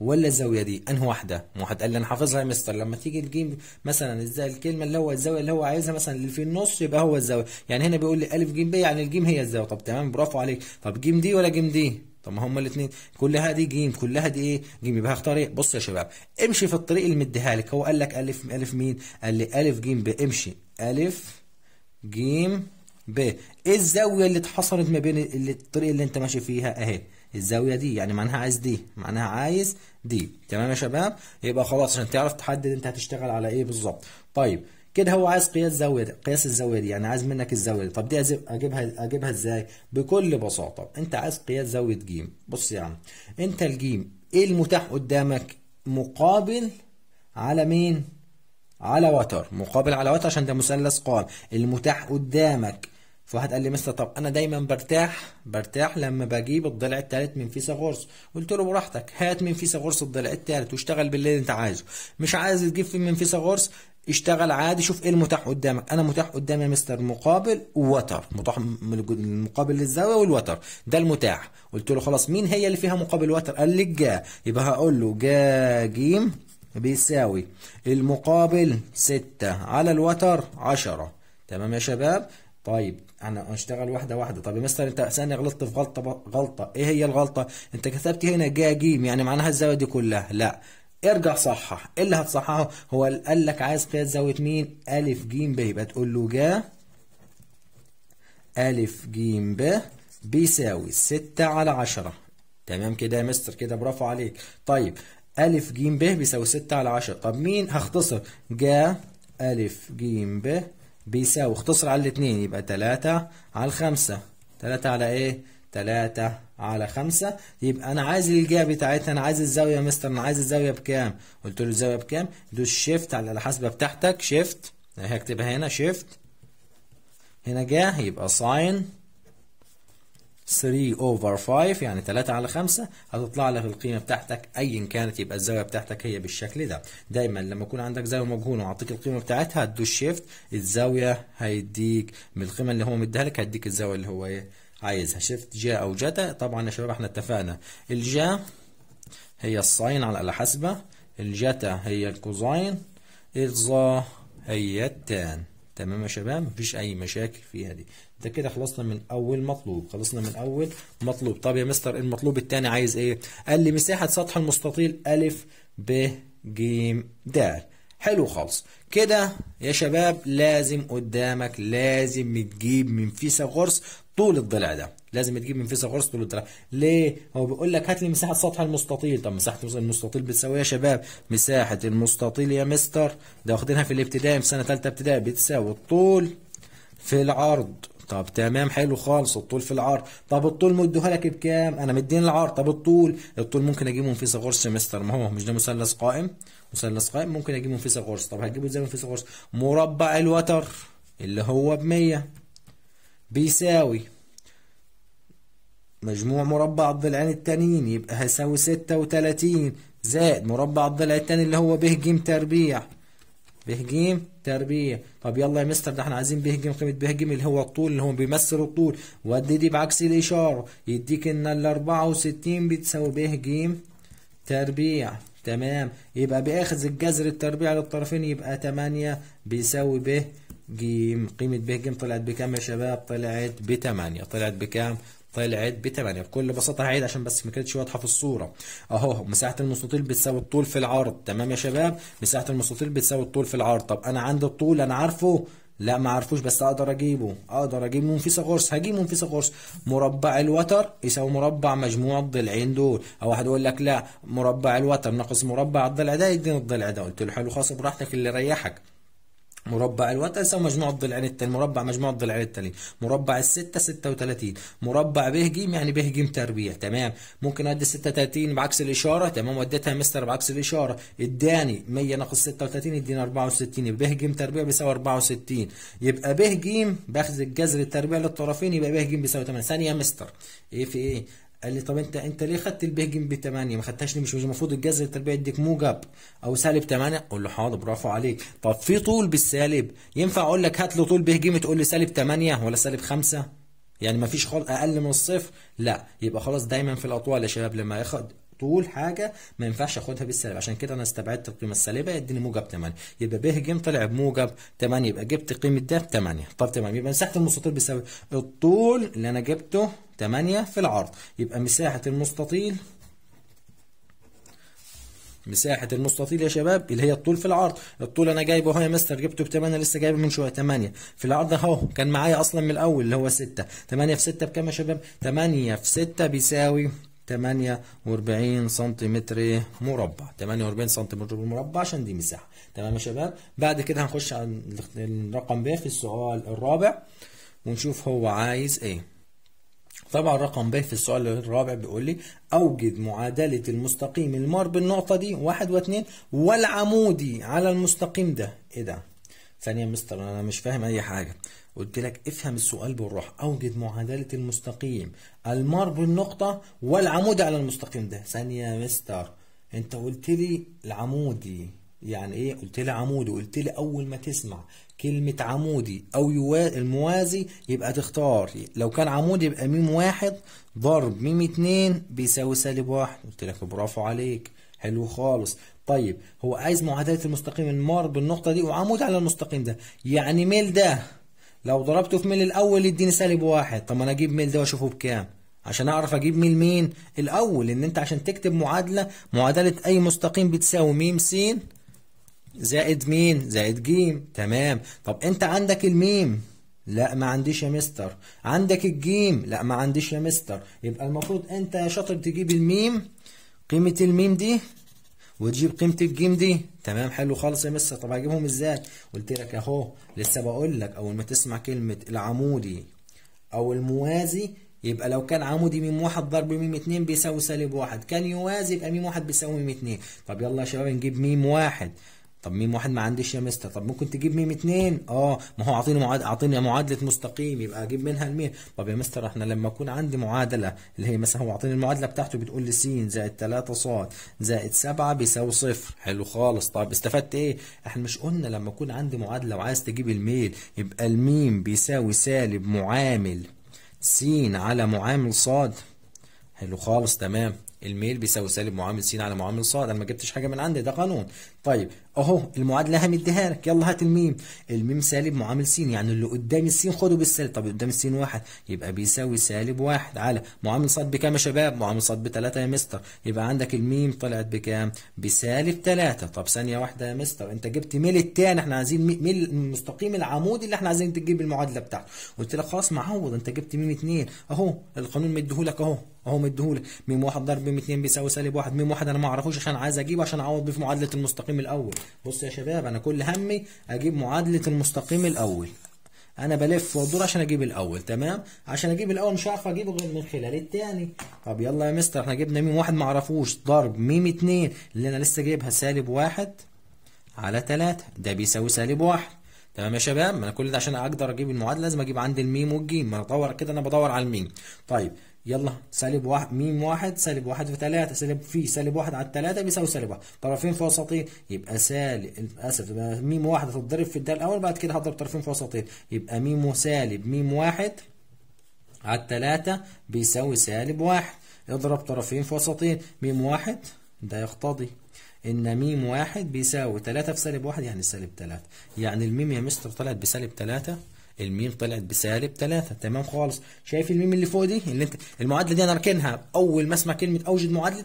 ولا الزاويه دي انهي واحده ما قال لي انا حافظها يا مستر لما تيجي تجيب مثلا الكلمه اللي هو الزاويه اللي هو عايزها مثلا اللي في النص يبقى هو الزاويه يعني هنا بيقول لي الف ج ب يعني الجيم هي الزاويه طب تمام برافو عليك طب جيم دي ولا جيم دي طب ما هما الاثنين كلها دي جيم كلها دي ايه جيم يبقى هختار ايه بص يا شباب امشي في الطريق اللي مديها لك هو قال لك الف الف مين قال لي الف ج ب امشي الف ج ب ايه الزاويه اللي اتحصلت ما بين الطريق اللي انت ماشي فيها اهي الزاويه دي يعني معناها عايز دي معناها عايز دي تمام يا شباب يبقى خلاص عشان تعرف تحدد انت هتشتغل على ايه بالظبط طيب كده هو عايز قياس زاويه دي. قياس الزاويه دي يعني عايز منك الزاويه دي طب دي اجيبها اجيبها ازاي بكل بساطه انت عايز قياس زاويه ج بص يا يعني. عم انت الجيم ايه المتاح قدامك مقابل على مين على وتر مقابل على وتر عشان ده مثلث قائم المتاح قدامك فواحد قال لي مستر طب انا دايما برتاح برتاح لما بجيب الضلع الثالث من فيثاغورس قلت له براحتك هات من فيثاغورس الضلع الثالث واشتغل باللي انت عايزه مش عايز تجيب من فيثاغورس اشتغل عادي شوف ايه المتاح قدامك انا متاح قدامي يا مستر مقابل ووتر متاح مقابل للزاويه والوتر ده المتاح قلت له خلاص مين هي اللي فيها مقابل وتر قال لي جا يبقى هقول له جا جيم بيساوي المقابل 6 على الوتر 10 تمام يا شباب طيب انا اشتغل واحده واحده طب يا مستر انت ثانيه غلطت في غلطه غلطه ايه هي الغلطه انت كتبت هنا جا جيم يعني معناها الزاويه دي كلها لا ارجع صحح ايه اللي هتصححه هو قال لك عايز قياس زاويه مين ا ج ب يبقى تقول له جا ا ج ب بيساوي 6 على 10 تمام كده يا مستر كده برافو عليك طيب ا ج ب بيساوي 6 على 10 طب مين هختصر جا ا ج ب بيساوي اختصر على الاثنين يبقى 3 على 5 3 على ايه 3 على 5 يبقى انا عايز الجهه بتاعتها انا عايز الزاويه يا مستر انا عايز الزاويه بكام قلت له الزاويه بكام دوس شيفت على الحاسبه بتاعتك شيفت هكتبها هنا شيفت هنا جه يبقى ساين 3 over 5 يعني 3 على 5 هتطلع لك القيمه بتاعتك ايا كانت يبقى الزاويه بتاعتك هي بالشكل ده دايما لما يكون عندك زاويه مجهوله واعطيك القيمه بتاعتها هتدوس شيفت الزاويه هيديك من القيمه اللي هو مديها لك هيديك الزاويه اللي هو ايه عايزها شيفت جا او جتا طبعا يا شباب احنا اتفقنا الجا هي الساين على الاله حاسبه الجتا هي الكوزاين الظا هي التان تمام يا شباب مفيش اي مشاكل فيها دي ده كده خلصنا من اول مطلوب خلصنا من اول مطلوب طب يا مستر المطلوب الثاني عايز ايه قال لي مساحه سطح المستطيل ا ب ج د حلو خالص كده يا شباب لازم قدامك لازم تجيب من فيثاغورس طول الضلع ده لازم تجيب من فيثاغورس طول الضلع ليه هو بيقول لك هات لي مساحه سطح المستطيل طب مساحه المستطيل بتساوي يا شباب مساحه المستطيل يا مستر ده واخدينها في الابتدائي في سنه ثالثه ابتدائي بتساوي الطول في العرض طب تمام حلو خالص الطول في العرض طب الطول مدوها لك بكام انا مدين العرض طب الطول الطول ممكن اجيبه من فيثاغورس سمستر ما هو مش ده مثلث قائم مثلث قائم ممكن اجيبه من فيثاغورس طب هتجيبه ازاي من فيثاغورس مربع الوتر اللي هو ب 100 بيساوي مجموع مربع الضلعين التانيين يبقى هيساوي 36 زائد مربع الضلع التاني اللي هو ب ج تربيع بهجيم تربيع طب يلا يا مستر ده احنا عايزين بهجم قيمه بهجم اللي هو الطول اللي هو بيمثل الطول ودي دي بعكس الاشاره يديك ان ال 64 بتساوي بهجيم تربيع تمام يبقى باخذ الجذر التربيع للطرفين يبقى 8 بيساوي ب ج قيمه ب ج طلعت بكام يا شباب طلعت ب 8 طلعت بكام طلعت ب 8 بكل بساطة هعيد عشان بس ما كانتش واضحة في الصورة اهو مساحة المستطيل بتساوي الطول في العرض تمام يا شباب مساحة المستطيل بتساوي الطول في العرض طب انا عندي الطول انا عارفه لا ما عرفوش بس اقدر اجيبه اقدر اجيب من فيثاغورس هجيب من فيثاغورس مربع الوتر يساوي مربع مجموع الضلعين دول او واحد يقول لك لا مربع الوتر ناقص مربع الضلع ده يديني الضلع ده قلت له حلو خلاص براحتك اللي يريحك مربع الوتر يساوي مجموع الضلعين التانيين، مربع مجموع الضلعين التانيين، مربع الستة 36 مربع ب ج يعني ب ج تربيع تمام ممكن ادي 36 بعكس الاشاره تمام وديتها مستر بعكس الاشاره اداني 100 ناقص 36 يديني 64 يبقى ب ج تربيع بيساوي 64 يبقى ب ج باخذ الجذر التربيع للطرفين يبقى ب ج بيساوي 8 ثانيه يا مستر ايه في ايه قال لي طب انت انت ليه خدت البيهجن ب 8 ما خدتهاش ليه مش المفروض الجذر التربيعي يديك موجب او سالب 8 اقول له حاضر برافو عليك طب في طول بالسالب ينفع اقول لك هات له طول بيهجن تقول لي سالب 8 ولا سالب 5 يعني ما فيش خالص اقل من الصفر لا يبقى خلاص دايما في الاطوال يا شباب لما ياخد طول حاجه ما ينفعش اخدها بالسالب عشان كده انا استبعدت القيمه السالبه يديني موجب 8 يبقى ب ج طلع بموجب 8 يبقى جبت قيمه ده ب 8 طب تمام يبقى مساحه المستطيل بيساوي الطول اللي انا جبته 8 في العرض يبقى مساحة المستطيل مساحة المستطيل يا شباب اللي هي الطول في العرض، الطول أنا جايبه أهو يا مستر جبته ب 8 لسه جايبه من شوية 8 في العرض أهو كان معايا أصلا من الأول اللي هو 6 8 في 6 بكام يا شباب؟ 8 في 6 بيساوي 48 سنتيمتر مربع 48 سنتيمتر مربع عشان دي مساحة تمام يا شباب بعد كده هنخش على الرقم ب في السؤال الرابع ونشوف هو عايز ايه طبعا رقم ب في السؤال الرابع بيقول لي اوجد معادله المستقيم المار بالنقطه دي واحد واثنين والعمودي على المستقيم ده ايه ده ثانيه يا مستر انا مش فاهم اي حاجه قلت لك افهم السؤال بالروح اوجد معادله المستقيم المار بالنقطه والعمودي على المستقيم ده ثانيه يا مستر انت قلت لي العمودي يعني ايه قلت لي عمودي قلت لي اول ما تسمع كلمة عمودي او الموازي يبقى تختار لو كان عمودي يبقى ميم واحد ضرب ميم اتنين بيساوي سالب واحد قلت لك برافو عليك حلو خالص طيب هو عايز معادلة المستقيم المار بالنقطة دي وعمود على المستقيم ده يعني ميل ده لو ضربته في ميل الاول يديني سالب واحد طب ما انا اجيب ميل ده واشوفه بكام عشان اعرف اجيب ميل مين الاول ان انت عشان تكتب معادله معادله اي مستقيم بتساوي م س زائد مين زائد جيم تمام طب انت عندك الميم لا ما عنديش يا مستر عندك الجيم لا ما عنديش يا مستر يبقى المفروض انت يا شاطر تجيب الميم قيمة الميم دي وتجيب قيمة الجيم دي تمام حلو خالص يا مستر طب هجيبهم ازاي قلت لك اهو لسه بقول لك اول ما تسمع كلمة العمودي او الموازي يبقى لو كان عمودي ميم واحد ضرب ميم اتنين بيساوي سالب واحد كان يوازي يبقى ميم واحد بيساوي ميم اتنين طب يلا يا شباب نجيب ميم واحد طب ميم واحد ما عنديش يا مستر طب ممكن تجيب ميم اتنين اه ما هو اعطيني معاد اعطيني معادله مستقيم يبقى اجيب منها الميم طب يا مستر احنا لما اكون عندي معادله اللي هي مثلا هو اعطيني المعادله بتاعته بتقول لي س زائد 3 ص زائد 7 بيساوي صفر حلو خالص طب استفدت ايه احنا مش قلنا لما اكون عندي معادله وعايز تجيب الميل يبقى الميم بيساوي سالب معامل س على معامل ص حلو خالص تمام الميل بيساوي سالب معامل س على معامل ص انا ما جبتش حاجه من عندي ده قانون طيب اهو المعادله همديها لك يلا هات الميم الميم سالب معامل س يعني اللي قدام الس خده بالسالب طب قدام الس واحد يبقى بيساوي سالب واحد على معامل ص بكام يا شباب معامل ص بثلاثه يا مستر يبقى عندك الميم طلعت بكام بسالب ثلاثه طب ثانيه واحده يا مستر انت جبت ميل الثاني احنا عايزين ميل مستقيم العمود اللي احنا عايزين تجيب المعادله بتاعته قلت لك خلاص معوض انت جبت ميم 2 اهو القانون مديهولك اهو اهو مديهولك ميم واحد ضرب ميم اتنين بيساوي سالب واحد ميم واحد انا ما اعرفوش عشان عايز اجيبه عشان اعوض بيه في معادله المستقيم الاول بص يا شباب انا كل همي اجيب معادله المستقيم الاول انا بلف وادور عشان اجيب الاول تمام عشان اجيب الاول مش هعرف اجيبه غير من خلال الثاني طب يلا يا مستر احنا جبنا ميم واحد ما اعرفوش ضرب ميم اتنين اللي انا لسه جايبها سالب واحد على ثلاثة ده بيساوي سالب واحد تمام يا شباب ما انا كل ده عشان اقدر اجيب المعادله لازم اجيب عندي الميم والجيم ما انا بدور كده انا بدور على الميم طيب يلا سالب واحد ميم واحد سالب واحد في ثلاثة سالب في سالب واحد على الثلاثة بيساوي سالب واحد طرفين في وسطين يبقى سالب اسف يبقى ميم واحد هتتضرب في الدال الاول بعد كده هضرب طرفين في وسطين يبقى ميم سالب ميم واحد على الثلاثة بيساوي سالب واحد اضرب طرفين في وسطين ميم واحد ده يقتضي ان ميم واحد بيساوي ثلاثة في سالب واحد يعني سالب ثلاثة يعني الميم يا مستر طلعت بسالب ثلاثة الميم طلعت بسالب 3 تمام خالص شايف الميم اللي فوق دي اللي انت المعادله دي انا اركنها اول ما اسمع كلمه اوجد معادله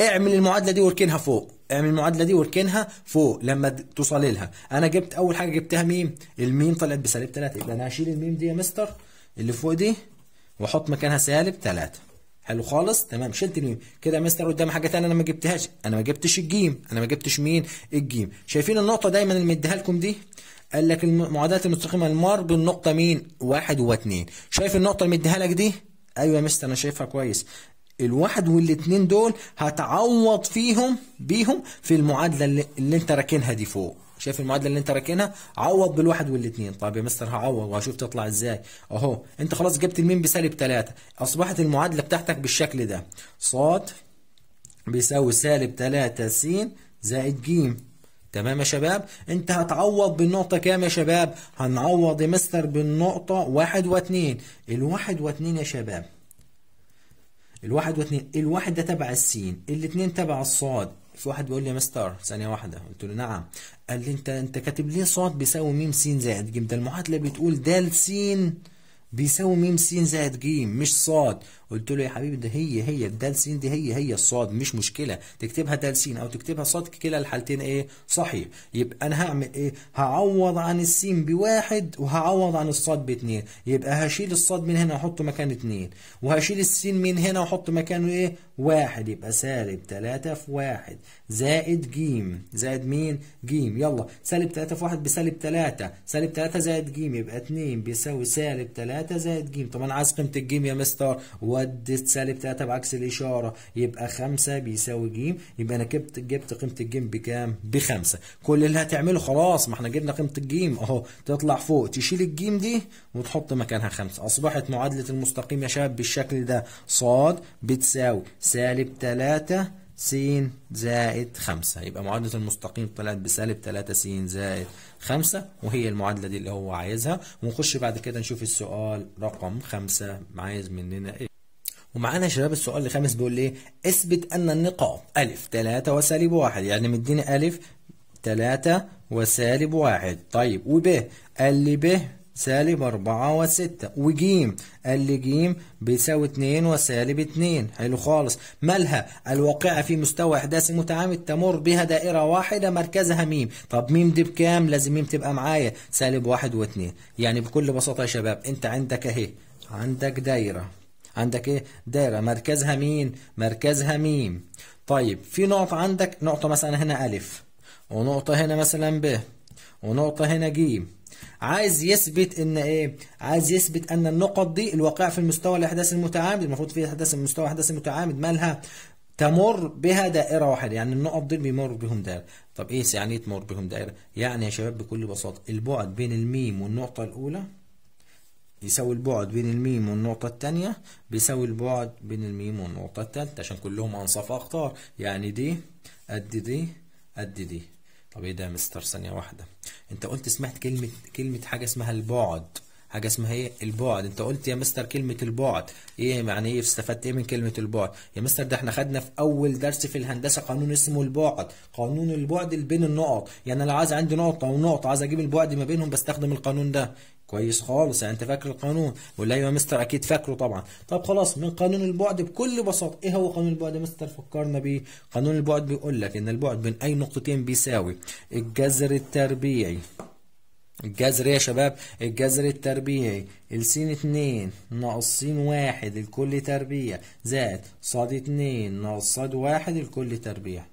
اعمل المعادله دي واركنها فوق اعمل المعادله دي واركنها فوق لما توصل لها انا جبت اول حاجه جبتها ميم الميم طلعت بسالب 3 يبقى انا هشيل الميم دي يا مستر اللي فوق دي واحط مكانها سالب 3 حلو خالص تمام شلت الميم كده يا مستر قدام حاجه ثانيه انا ما جبتهاش انا ما جبتش الجيم انا ما جبتش مين الجيم شايفين النقطه دايما اللي مديها لكم دي قال لك المعادله المستقيمه المار بالنقطه مين؟ واحد واتنين شايف النقطه اللي مديها لك دي؟ ايوه يا مستر انا شايفها كويس الواحد والاتنين دول هتعوض فيهم بيهم في المعادله اللي, اللي انت راكنها دي فوق شايف المعادله اللي انت راكنها عوض بالواحد والاثنين طب يا مستر هعوض وهشوف تطلع ازاي اهو انت خلاص جبت المين بسالب ثلاثه، اصبحت المعادله بتاعتك بالشكل ده ص بيساوي سالب ثلاثه س زائد ج تمام يا شباب انت هتعوض بالنقطة كام يا شباب هنعوض يا مستر بالنقطة واحد واتنين الواحد واتنين يا شباب الواحد واتنين الواحد ده تبع السين الاتنين تبع الصاد في واحد بيقول لي يا مستر ثانية واحدة قلت له نعم قال لي انت انت كاتب ليه صاد بيساوي ميم سين زائد جيم ده المعادلة بتقول د س بيساوي م س زائد ج مش صاد قلت له يا حبيبي ده هي هي الدال س دي هي هي الصاد مش مشكله تكتبها دال س او تكتبها صاد كلا الحالتين ايه صحيح يبقى انا هعمل ايه هعوض عن السين بواحد وهعوض عن الصاد باتنين يبقى هشيل الصاد من هنا واحطه مكان اتنين وهشيل السين من هنا واحط مكانه ايه واحد يبقى سالب 3 في 1 زائد ج زائد مين؟ ج يلا سالب 3 في 1 بسالب 3 سالب 3 زائد ج يبقى 2 بيساوي سالب 3 زائد ج طب انا عايز قيمة الج يا مستر وديت سالب 3 بعكس الإشارة يبقى 5 بيساوي ج يبقى أنا جبت جبت قيمة الج بكام؟ بخمسة كل اللي هتعمله خلاص ما احنا جبنا قيمة الج أهو تطلع فوق تشيل الج دي وتحط مكانها 5 أصبحت معادلة المستقيم يا شباب بالشكل ده ص بتساوي سالب 3 س زائد 5 يبقى معادلة المستقيم طلعت بسالب 3 س زائد 5 وهي المعادلة دي اللي هو عايزها ونخش بعد كده نشوف السؤال رقم 5 عايز مننا ايه ومعانا يا شباب السؤال الخامس بيقول لي إيه؟ اثبت ان النقاط الف 3 وسالب 1 يعني مديني الف 3 وسالب 1 طيب وب قال لي ب سالب 4 و6 وجيم قال لي جيم بيساوي 2 وسالب 2 حلو خالص مالها الواقعة في مستوى إحداث متعامد تمر بها دائرة واحدة مركزها ميم طب ميم دي بكام لازم ميم تبقى معايا سالب واحد واتنين يعني بكل بساطة يا شباب أنت عندك أهي عندك دايرة عندك ايه دايره مركزها مين مركزها ميم طيب في نقطه عندك نقطه مثلا هنا الف ونقطه هنا مثلا ب ونقطه هنا جيم عايز يثبت ان ايه عايز يثبت ان النقط دي الواقع في المستوى الاحداث المتعامد المفروض في احداث المستوى الاحداث المتعامد مالها تمر بها دائرة واحدة يعني النقط دي بيمر بهم دائرة طب ايه يعني تمر بهم دائرة يعني يا شباب بكل بساطة البعد بين الميم والنقطة الأولى يساوي البعد بين الميم والنقطة الثانية بيساوي البعد بين الميم والنقطة الثالثة عشان كلهم أنصاف أقطار يعني دي قد دي قد دي طب ايه ده يا مستر ثانية واحدة انت قلت سمعت كلمة كلمة حاجة اسمها البعد حاجة اسمها ايه البعد انت قلت يا مستر كلمة البعد ايه يعني ايه استفدت ايه من كلمة البعد يا مستر ده احنا خدنا في اول درس في الهندسة قانون اسمه البعد قانون البعد بين النقط يعني انا عايز عندي نقطة ونقطة عايز اجيب البعد ما بينهم بستخدم القانون ده كويس خالص يعني انت فاكر القانون ولا ايوه يا مستر اكيد فاكره طبعا طب خلاص من قانون البعد بكل بساطه ايه هو قانون البعد يا مستر فكرنا بيه قانون البعد بيقول لك ان البعد بين اي نقطتين بيساوي الجذر التربيعي الجذر يا شباب الجذر التربيعي السين اتنين ناقص سين واحد الكل تربيع زائد صاد اتنين ناقص صاد واحد الكل تربيع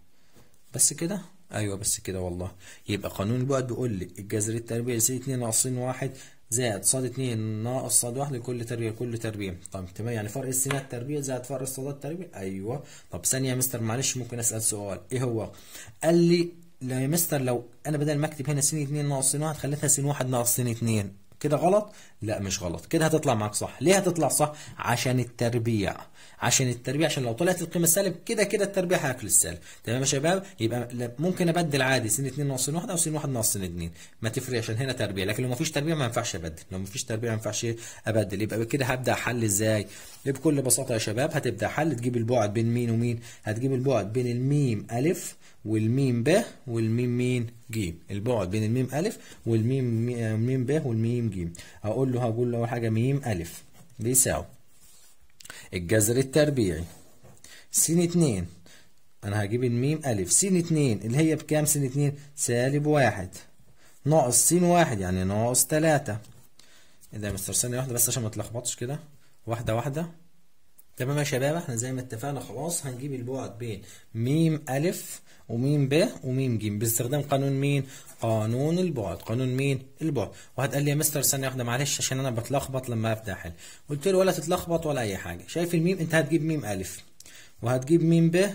بس كده ايوه بس كده والله يبقى قانون البعد بيقول لي الجذر التربيعي سين اتنين ناقص سين واحد زائد ص 2 ناقص ص 1 لكل تربيع كل تربيع طب تمام يعني فرق السينات تربيع زائد فرق الصادات تربيع ايوه طب ثانيه يا مستر معلش ممكن اسال سؤال ايه هو قال لي لا يا مستر لو انا بدل ما اكتب هنا س 2 ناقص س 1 خليتها س 1 ناقص س 2 كده غلط لا مش غلط كده هتطلع معاك صح ليه هتطلع صح عشان التربيع عشان التربيع عشان لو طلعت القيمه السالب كده كده التربيع هياكل السالب تمام يا شباب يبقى ممكن ابدل عادي سين 2 ناقص سين 1 او سين 1 ناقص سين 2 ما تفرقش عشان هنا تربيع لكن لو ما فيش تربيع ما ينفعش ابدل لو ما فيش تربيع ما ينفعش ابدل يبقى كده هبدا حل ازاي بكل بساطه يا شباب هتبدا حل تجيب البعد بين مين ومين هتجيب البعد بين الميم الف والميم ب والميم مين ج البعد بين الميم الف والميم آه، ميم ب والميم ج هقول له هقول له اول حاجه ميم الف بيساوي الجذر التربيعي س 2 انا هجيب الميم الف س 2 اللي هي بكام س 2 سالب واحد ناقص س واحد يعني ناقص 3 ده مستر ثانية واحدة بس عشان ما تلخبطش كده واحدة واحدة تمام يا شباب احنا زي ما اتفقنا خلاص هنجيب البعد بين ميم ألف وميم ب وميم ج باستخدام قانون مين؟ قانون البعد، قانون مين؟ البعد، واحد قال لي يا مستر ثانية واحدة معلش عشان أنا بتلخبط لما أبدأ أحل، قلت له ولا تتلخبط ولا أي حاجة، شايف الميم أنت هتجيب ميم ألف وهتجيب ميم ب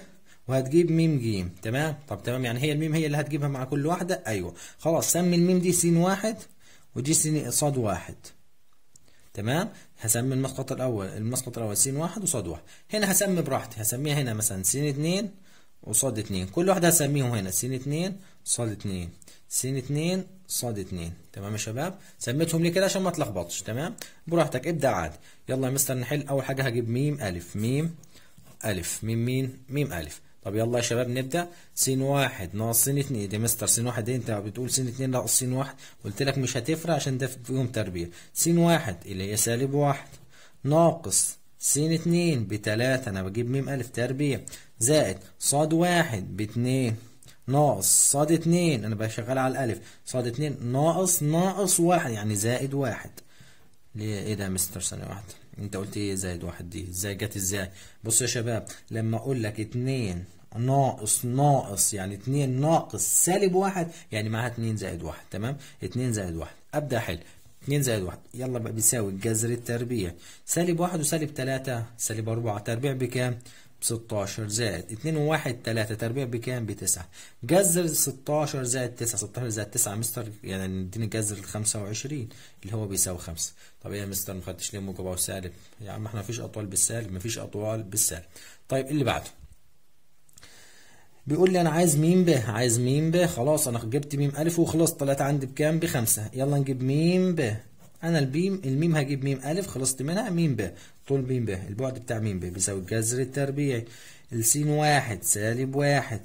وهتجيب ميم ج تمام؟ طب تمام يعني هي الميم هي اللي هتجيبها مع كل واحدة؟ أيوه، خلاص سمي الميم دي س واحد ودي س صاد واحد تمام هسمي المسقط الاول المسقط الاول س واحد وص واحد هنا هسمي براحتي هسميها هنا مثلا س اتنين وص اتنين كل واحدة هسميهم هنا س اتنين ص اتنين س اتنين ص اتنين تمام يا شباب سميتهم ليه كده عشان ما تلخبطش تمام براحتك ابدأ عادي يلا يا مستر نحل اول حاجة هجيب م ا م ا م مين م ا طب يلا يا شباب نبدا س واحد ناقص س اتنين دي مستر س واحد ايه انت بتقول س اتنين ناقص س واحد قلت لك مش هتفرق عشان ده فيهم تربية س واحد اللي هي سالب واحد ناقص س اتنين بتلاتة انا بجيب م ا تربية زائد ص واحد باتنين ناقص ص اتنين انا بشغل على الالف ص اتنين ناقص ناقص واحد يعني زائد واحد ليه ايه ده مستر ثانية واحدة انت قلت ايه زائد واحد دي ازاي جت ازاي بص يا شباب لما اقول لك اتنين ناقص ناقص يعني 2 ناقص سالب 1 يعني معاها 2 زائد 1 تمام 2 زائد 1 ابدا احل 2 زائد 1 يلا بقى بيساوي جذر التربيع سالب 1 وسالب 3 سالب 4 تربيع بكام؟ ب 16 زائد 2 و1 3 تربيع بكام؟ ب 9 جذر 16 زائد 9 16 زائد 9 مستر يعني اديني جذر ال 25 اللي هو بيساوي 5 طب ايه يا مستر ما خدتش ليه موجب او سالب؟ يا عم احنا ما فيش اطوال بالسالب ما فيش اطوال بالسالب طيب اللي بعده بيقول لي انا عايز ميم ب عايز ميم ب خلاص انا جبت ميم الف وخلاص طلعت عندي بكام بخمسة يلا نجيب ميم ب انا البيم الميم هجيب ميم الف خلصت منها ميم ب طول ميم ب البعد بتاع ميم ب بيساوي الجذر التربيعي السين واحد سالب واحد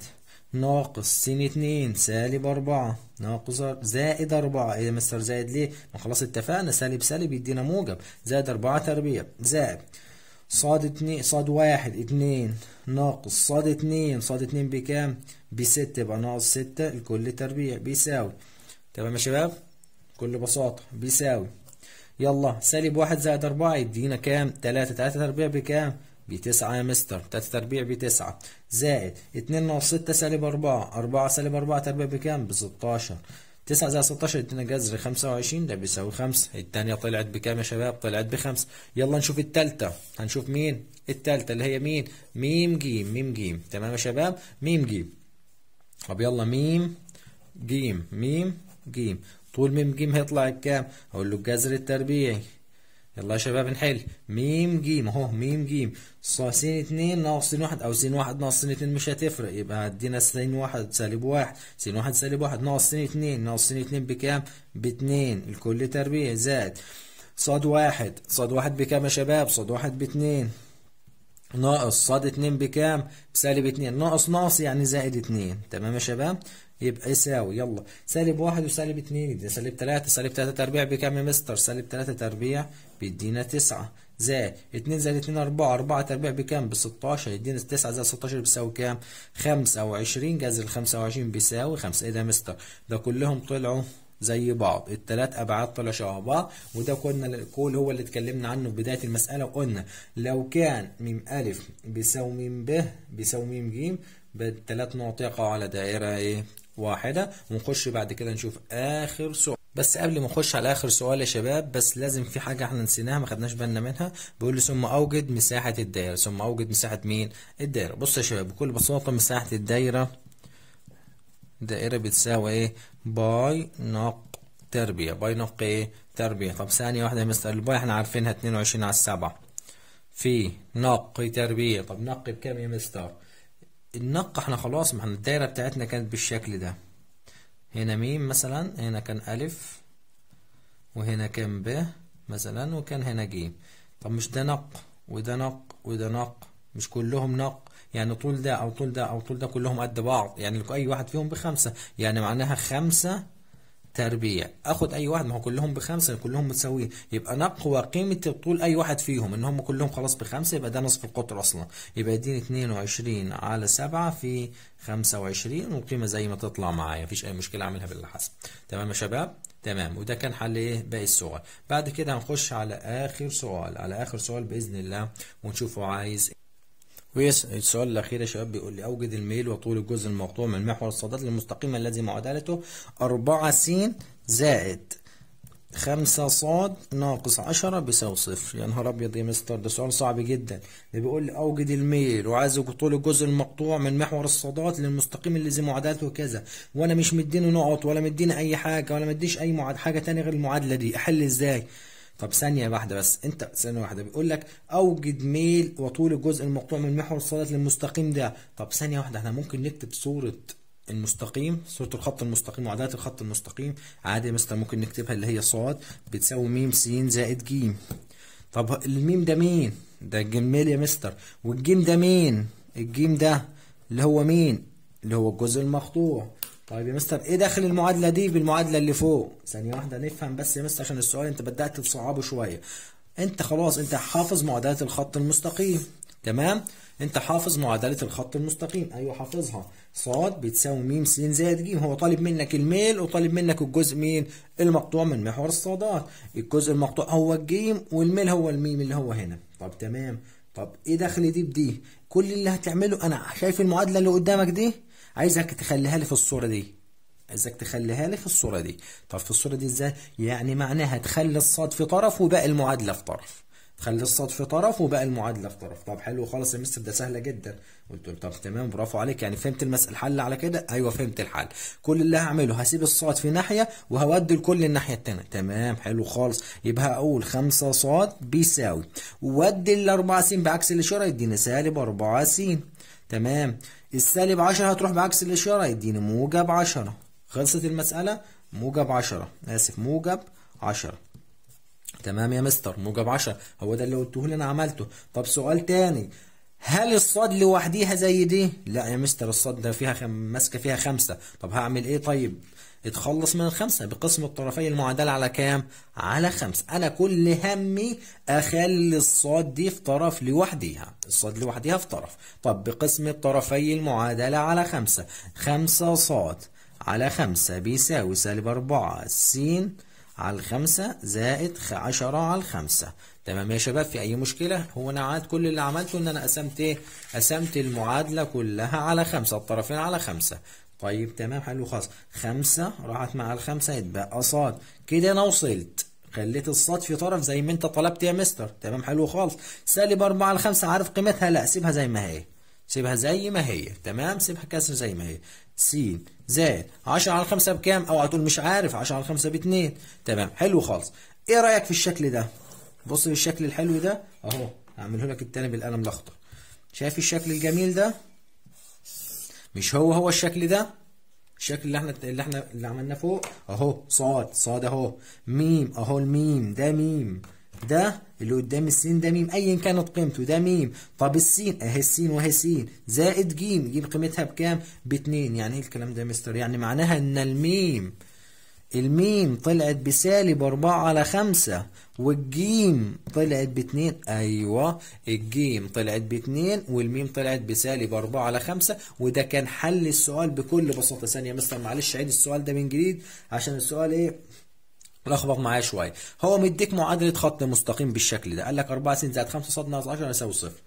ناقص سين اتنين سالب أربعة ناقص زائد أربعة إيه مستر زائد ليه؟ ما خلاص اتفقنا سالب سالب يدينا موجب زائد أربعة تربيع زائد صاد اتنين صاد واحد اتنين ناقص صاد اتنين صاد اتنين بكام بستة يبقى ناقص ستة الكل تربيع بيساوي تمام يا شباب بكل بساطة بيساوي يلا سالب واحد زائد أربعة يدينا كام تلاتة تلاتة تربيع بكام بتسعة يا مستر تلاتة تربيع بتسعة زائد اتنين ناقص ستة سالب أربعة أربعة سالب أربعة تربيع بكام بستاشر 9 زائد 16 ادينا جذر 25 ده بيساوي 5 الثانيه طلعت بكام يا شباب طلعت بخمسة يلا نشوف الثالثه هنشوف مين الثالثه اللي هي مين ميم جيم ميم جيم تمام يا شباب ميم جيم طب يلا ميم جيم ميم جيم طول ميم جيم هيطلع بكام اقول له الجذر التربيعي يلا يا شباب نحل ميم جيم اهو ميم جيم سين اثنين ناقص سين واحد او سين واحد ناقص سين اثنين مش هتفرق يبقى هدينا سين واحد سالب واحد سين واحد سالب واحد ناقص سين اثنين ناقص سين اثنين بكام؟ باتنين الكل تربيع زائد صاد واحد صاد واحد بكام يا شباب؟ صاد واحد باتنين ناقص صاد اثنين بكام؟ بسالب اثنين ناقص ناقص يعني زائد اثنين تمام يا شباب؟ يبقى يساوي يلا سالب واحد وسالب اثنين يبقى سالب ثلاثة سالب ثلاثة تربيع بكام يا مستر؟ سالب ثلاثة تربيع بيدينا 9 زائد 2 زائد 2 4 4 تربيع بكام ب 16 يدينا 9 زائد 16 بيساوي كام 25 جاز ال 25 بيساوي 5 ايه ده يا مستر ده كلهم طلعوا زي بعض الثلاث ابعاد طلعوا شبه بعض وده كنا الكول هو اللي اتكلمنا عنه في بدايه المساله وقلنا لو كان ميم ا بيساوي ميم ب بيساوي ميم ج بالثلاث نقط يقعوا على دائره ايه واحده ونخش بعد كده نشوف اخر سؤال بس قبل ما اخش على اخر سؤال يا شباب بس لازم في حاجه احنا نسيناها ما خدناش بالنا منها بيقول لي ثم اوجد مساحه الدايره ثم اوجد مساحه مين الدايره بص يا شباب بكل بساطه مساحه الدايره دائره بتساوي ايه باي نق تربيه باي نق ايه تربيه طب ثانيه واحده يا مستر الباي احنا عارفينها 22 على 7 في نق تربيه طب نق بكام يا مستر النق احنا خلاص ما احنا الدايره بتاعتنا كانت بالشكل ده هنا ميم مثلا هنا كان ألف وهنا كان ب مثلا وكان هنا جيم طب مش ده نق وده نق وده نق مش كلهم نق يعني طول ده أو طول ده أو طول ده كلهم قد بعض يعني أي واحد فيهم بخمسة يعني معناها خمسة تربية اخد اي واحد ما هو كلهم بخمسة كلهم متساويين يبقى نقوى قيمة طول اي واحد فيهم ان هم كلهم خلاص بخمسة يبقى ده نصف القطر اصلا يبقى يديني 22 على 7 في 25 والقيمة زي ما تطلع معايا مفيش اي مشكلة اعملها بالحسب تمام يا شباب تمام وده كان حل ايه باقي السؤال بعد كده هنخش على اخر سؤال على اخر سؤال باذن الله ونشوفه عايز ويسأل السؤال الأخير يا شباب بيقول لي أوجد الميل وطول الجزء المقطوع من محور الصادات للمستقيم الذي معادلته 4 س زائد 5 ص ناقص 10 بيساوي صفر يا نهار أبيض يا مستر ده سؤال صعب جدا ده بيقول لي أوجد الميل وعايز طول الجزء المقطوع من محور الصادات للمستقيم الذي معادلته كذا وأنا مش مديني نقط ولا مديني أي حاجة ولا مديش أي معادلة حاجة تانية غير المعادلة دي أحل إزاي؟ طب ثانية واحدة بس انت ثانية واحدة بيقول لك اوجد ميل وطول الجزء المقطوع من محور الصالة للمستقيم ده طب ثانية واحدة احنا ممكن نكتب صورة المستقيم صورة الخط المستقيم وعدات الخط المستقيم عادي يا مستر ممكن نكتبها اللي هي صاد بتساوي م س زائد ج طب الميم ده مين؟ ده الجميل يا مستر والجيم ده مين؟ الجيم ده اللي هو مين؟ اللي هو الجزء المقطوع طيب يا مستر ايه داخل المعادله دي بالمعادله اللي فوق ثانيه واحده نفهم بس يا مستر عشان السؤال انت بدات تصعبه شويه انت خلاص انت حافظ معادله الخط المستقيم تمام انت حافظ معادله الخط المستقيم ايوه حافظها ص بتساوي م س زائد ج هو طالب منك الميل وطالب منك الجزء مين المقطوع من محور الصادات الجزء المقطوع هو الجيم والميل هو الميم اللي هو هنا طب تمام طب ايه دخل دي بدي كل اللي هتعمله انا شايف المعادله اللي قدامك دي عايزك تخليها لي في الصورة دي عايزك تخليها لي في الصورة دي طب في الصورة دي ازاي يعني معناها تخلي الصاد في طرف وباقي المعادلة في طرف تخلي الصاد في طرف وباقي المعادلة في طرف طب حلو خالص يا مستر ده سهلة جدا قلت له طب تمام برافو عليك يعني فهمت المسألة الحل على كده ايوه فهمت الحل كل اللي هعمله هسيب الصاد في ناحية وهودي الكل الناحية الثانيه تمام حلو خالص يبقى اقول 5 صاد بيساوي ودي ال 4 س بعكس الاشارة يديني سالب 4 س تمام السالب 10 هتروح بعكس الإشارة يديني موجب 10 خلصت المسألة موجب 10 آسف موجب 10 تمام يا مستر موجب 10 هو ده اللي قلته لي انا عملته طب سؤال تاني هل الصاد لوحديها زي دي؟ لا يا مستر الصاد ده فيها خم... ماسكه فيها خمسه، طب هعمل ايه طيب؟ اتخلص من الخمسة بقسم الطرفي المعادلة على كام؟ على خمس أنا كل همي أخلي الصاد دي في طرف لوحديها الصاد لوحديها في طرف طب بقسم الطرفي المعادلة على خمسة خمسة صاد على خمسة بيساوي سالب أربعة سين على الخمسة زائد عشرة على الخمسة تمام يا شباب في أي مشكلة هو أنا عاد كل اللي عملته إن أنا قسمت إيه قسمت المعادلة كلها على خمسة الطرفين على خمسة طيب تمام حلو خاص خمسة راحت مع الخمسة يتبقى صاد كده أنا وصلت خليت الصاد في طرف زي ما أنت طلبت يا مستر تمام حلو خالص سالب أربعة على خمسة عارف قيمتها لا سيبها زي ما هي سيبها زي ما هي تمام سيبها كسر زي ما هي س زائد 10 على 5 بكام اوعى تقول مش عارف 10 على 5 ب 2 تمام حلو خالص ايه رايك في الشكل ده بص في الشكل الحلو ده اهو هعمله لك التاني بالقلم الاخضر شايف الشكل الجميل ده مش هو هو الشكل ده الشكل اللي احنا اللي احنا اللي عملناه فوق اهو صاد صاد اهو ميم اهو الميم ده ميم ده اللي قدام السين ده ميم ايا كانت قيمته ده ميم طب السين اهي السين واهي السين زائد جيم جيم قيمتها بكام؟ باتنين يعني ايه الكلام ده يا مستر؟ يعني معناها ان الميم الميم طلعت بسالب أربعة على خمسة والجيم طلعت باتنين أيوة الجيم طلعت باتنين والميم طلعت بسالب أربعة على خمسة وده كان حل السؤال بكل بساطة ثانية مستر معلش عيد السؤال ده من جديد عشان السؤال إيه لخبط معايا شوية هو مديك معادلة خط مستقيم بالشكل ده قال لك 4 س زائد 5 ص ناقص 10 يساوي صفر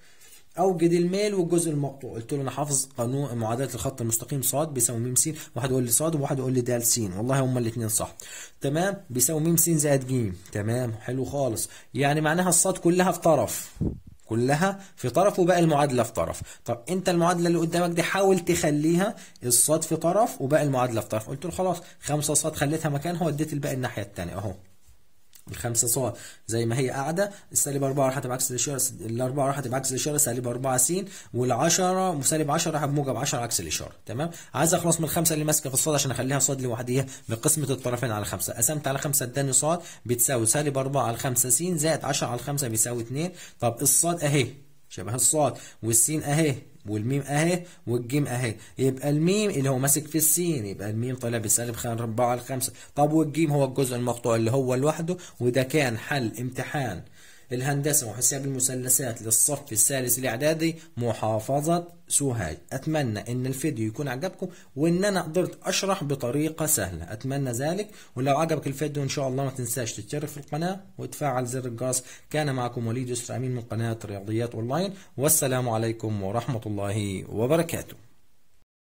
اوجد المال والجزء المقطوع قلت له انا حافظ قانون معادله الخط المستقيم ص بيساوي م س واحد يقول لي ص وواحد يقول لي د س والله هما الاثنين صح تمام بيساوي م س زائد ج تمام حلو خالص يعني معناها الصاد كلها في طرف كلها في طرف وباقي المعادله في طرف طب انت المعادله اللي قدامك دي حاول تخليها الصاد في طرف وباقي المعادله في طرف قلت له خلاص 5 ص خليتها مكانها وديت الباقي الناحيه الثانيه اهو الخمسة ص زي ما هي قاعدة السالب 4 راح تبقى عكس الإشارة الأربعة راح تبقى عكس الإشارة سالب 4 س وال10 سالب 10 راح بموجب 10 عكس الإشارة تمام عايز أخلص من الخمسة اللي ماسكة في الصاد عشان أخليها صاد لوحديها بقسمة الطرفين على خمسة قسمت على خمسة اداني ص بتساوي سالب 4 على 5 س زائد 10 على 5 بيساوي 2 طب الصاد أهي شبه الصاد والسين أهي والميم اهي والجيم اهي يبقى الميم اللي هو ماسك في السين يبقى الميم طالع بسالب 4 على 5 طب والجيم هو الجزء المقطوع اللي هو لوحده وده كان حل امتحان الهندسة وحساب المثلثات للصف الثالث الإعدادي محافظة سوهاج أتمنى إن الفيديو يكون عجبكم وإن أنا قدرت أشرح بطريقة سهلة أتمنى ذلك ولو عجبك الفيديو إن شاء الله ما تنساش تتشرف في القناة وتفعل زر الجرس كان معكم وليد يوسف أمين من قناة رياضيات أونلاين والسلام عليكم ورحمة الله وبركاته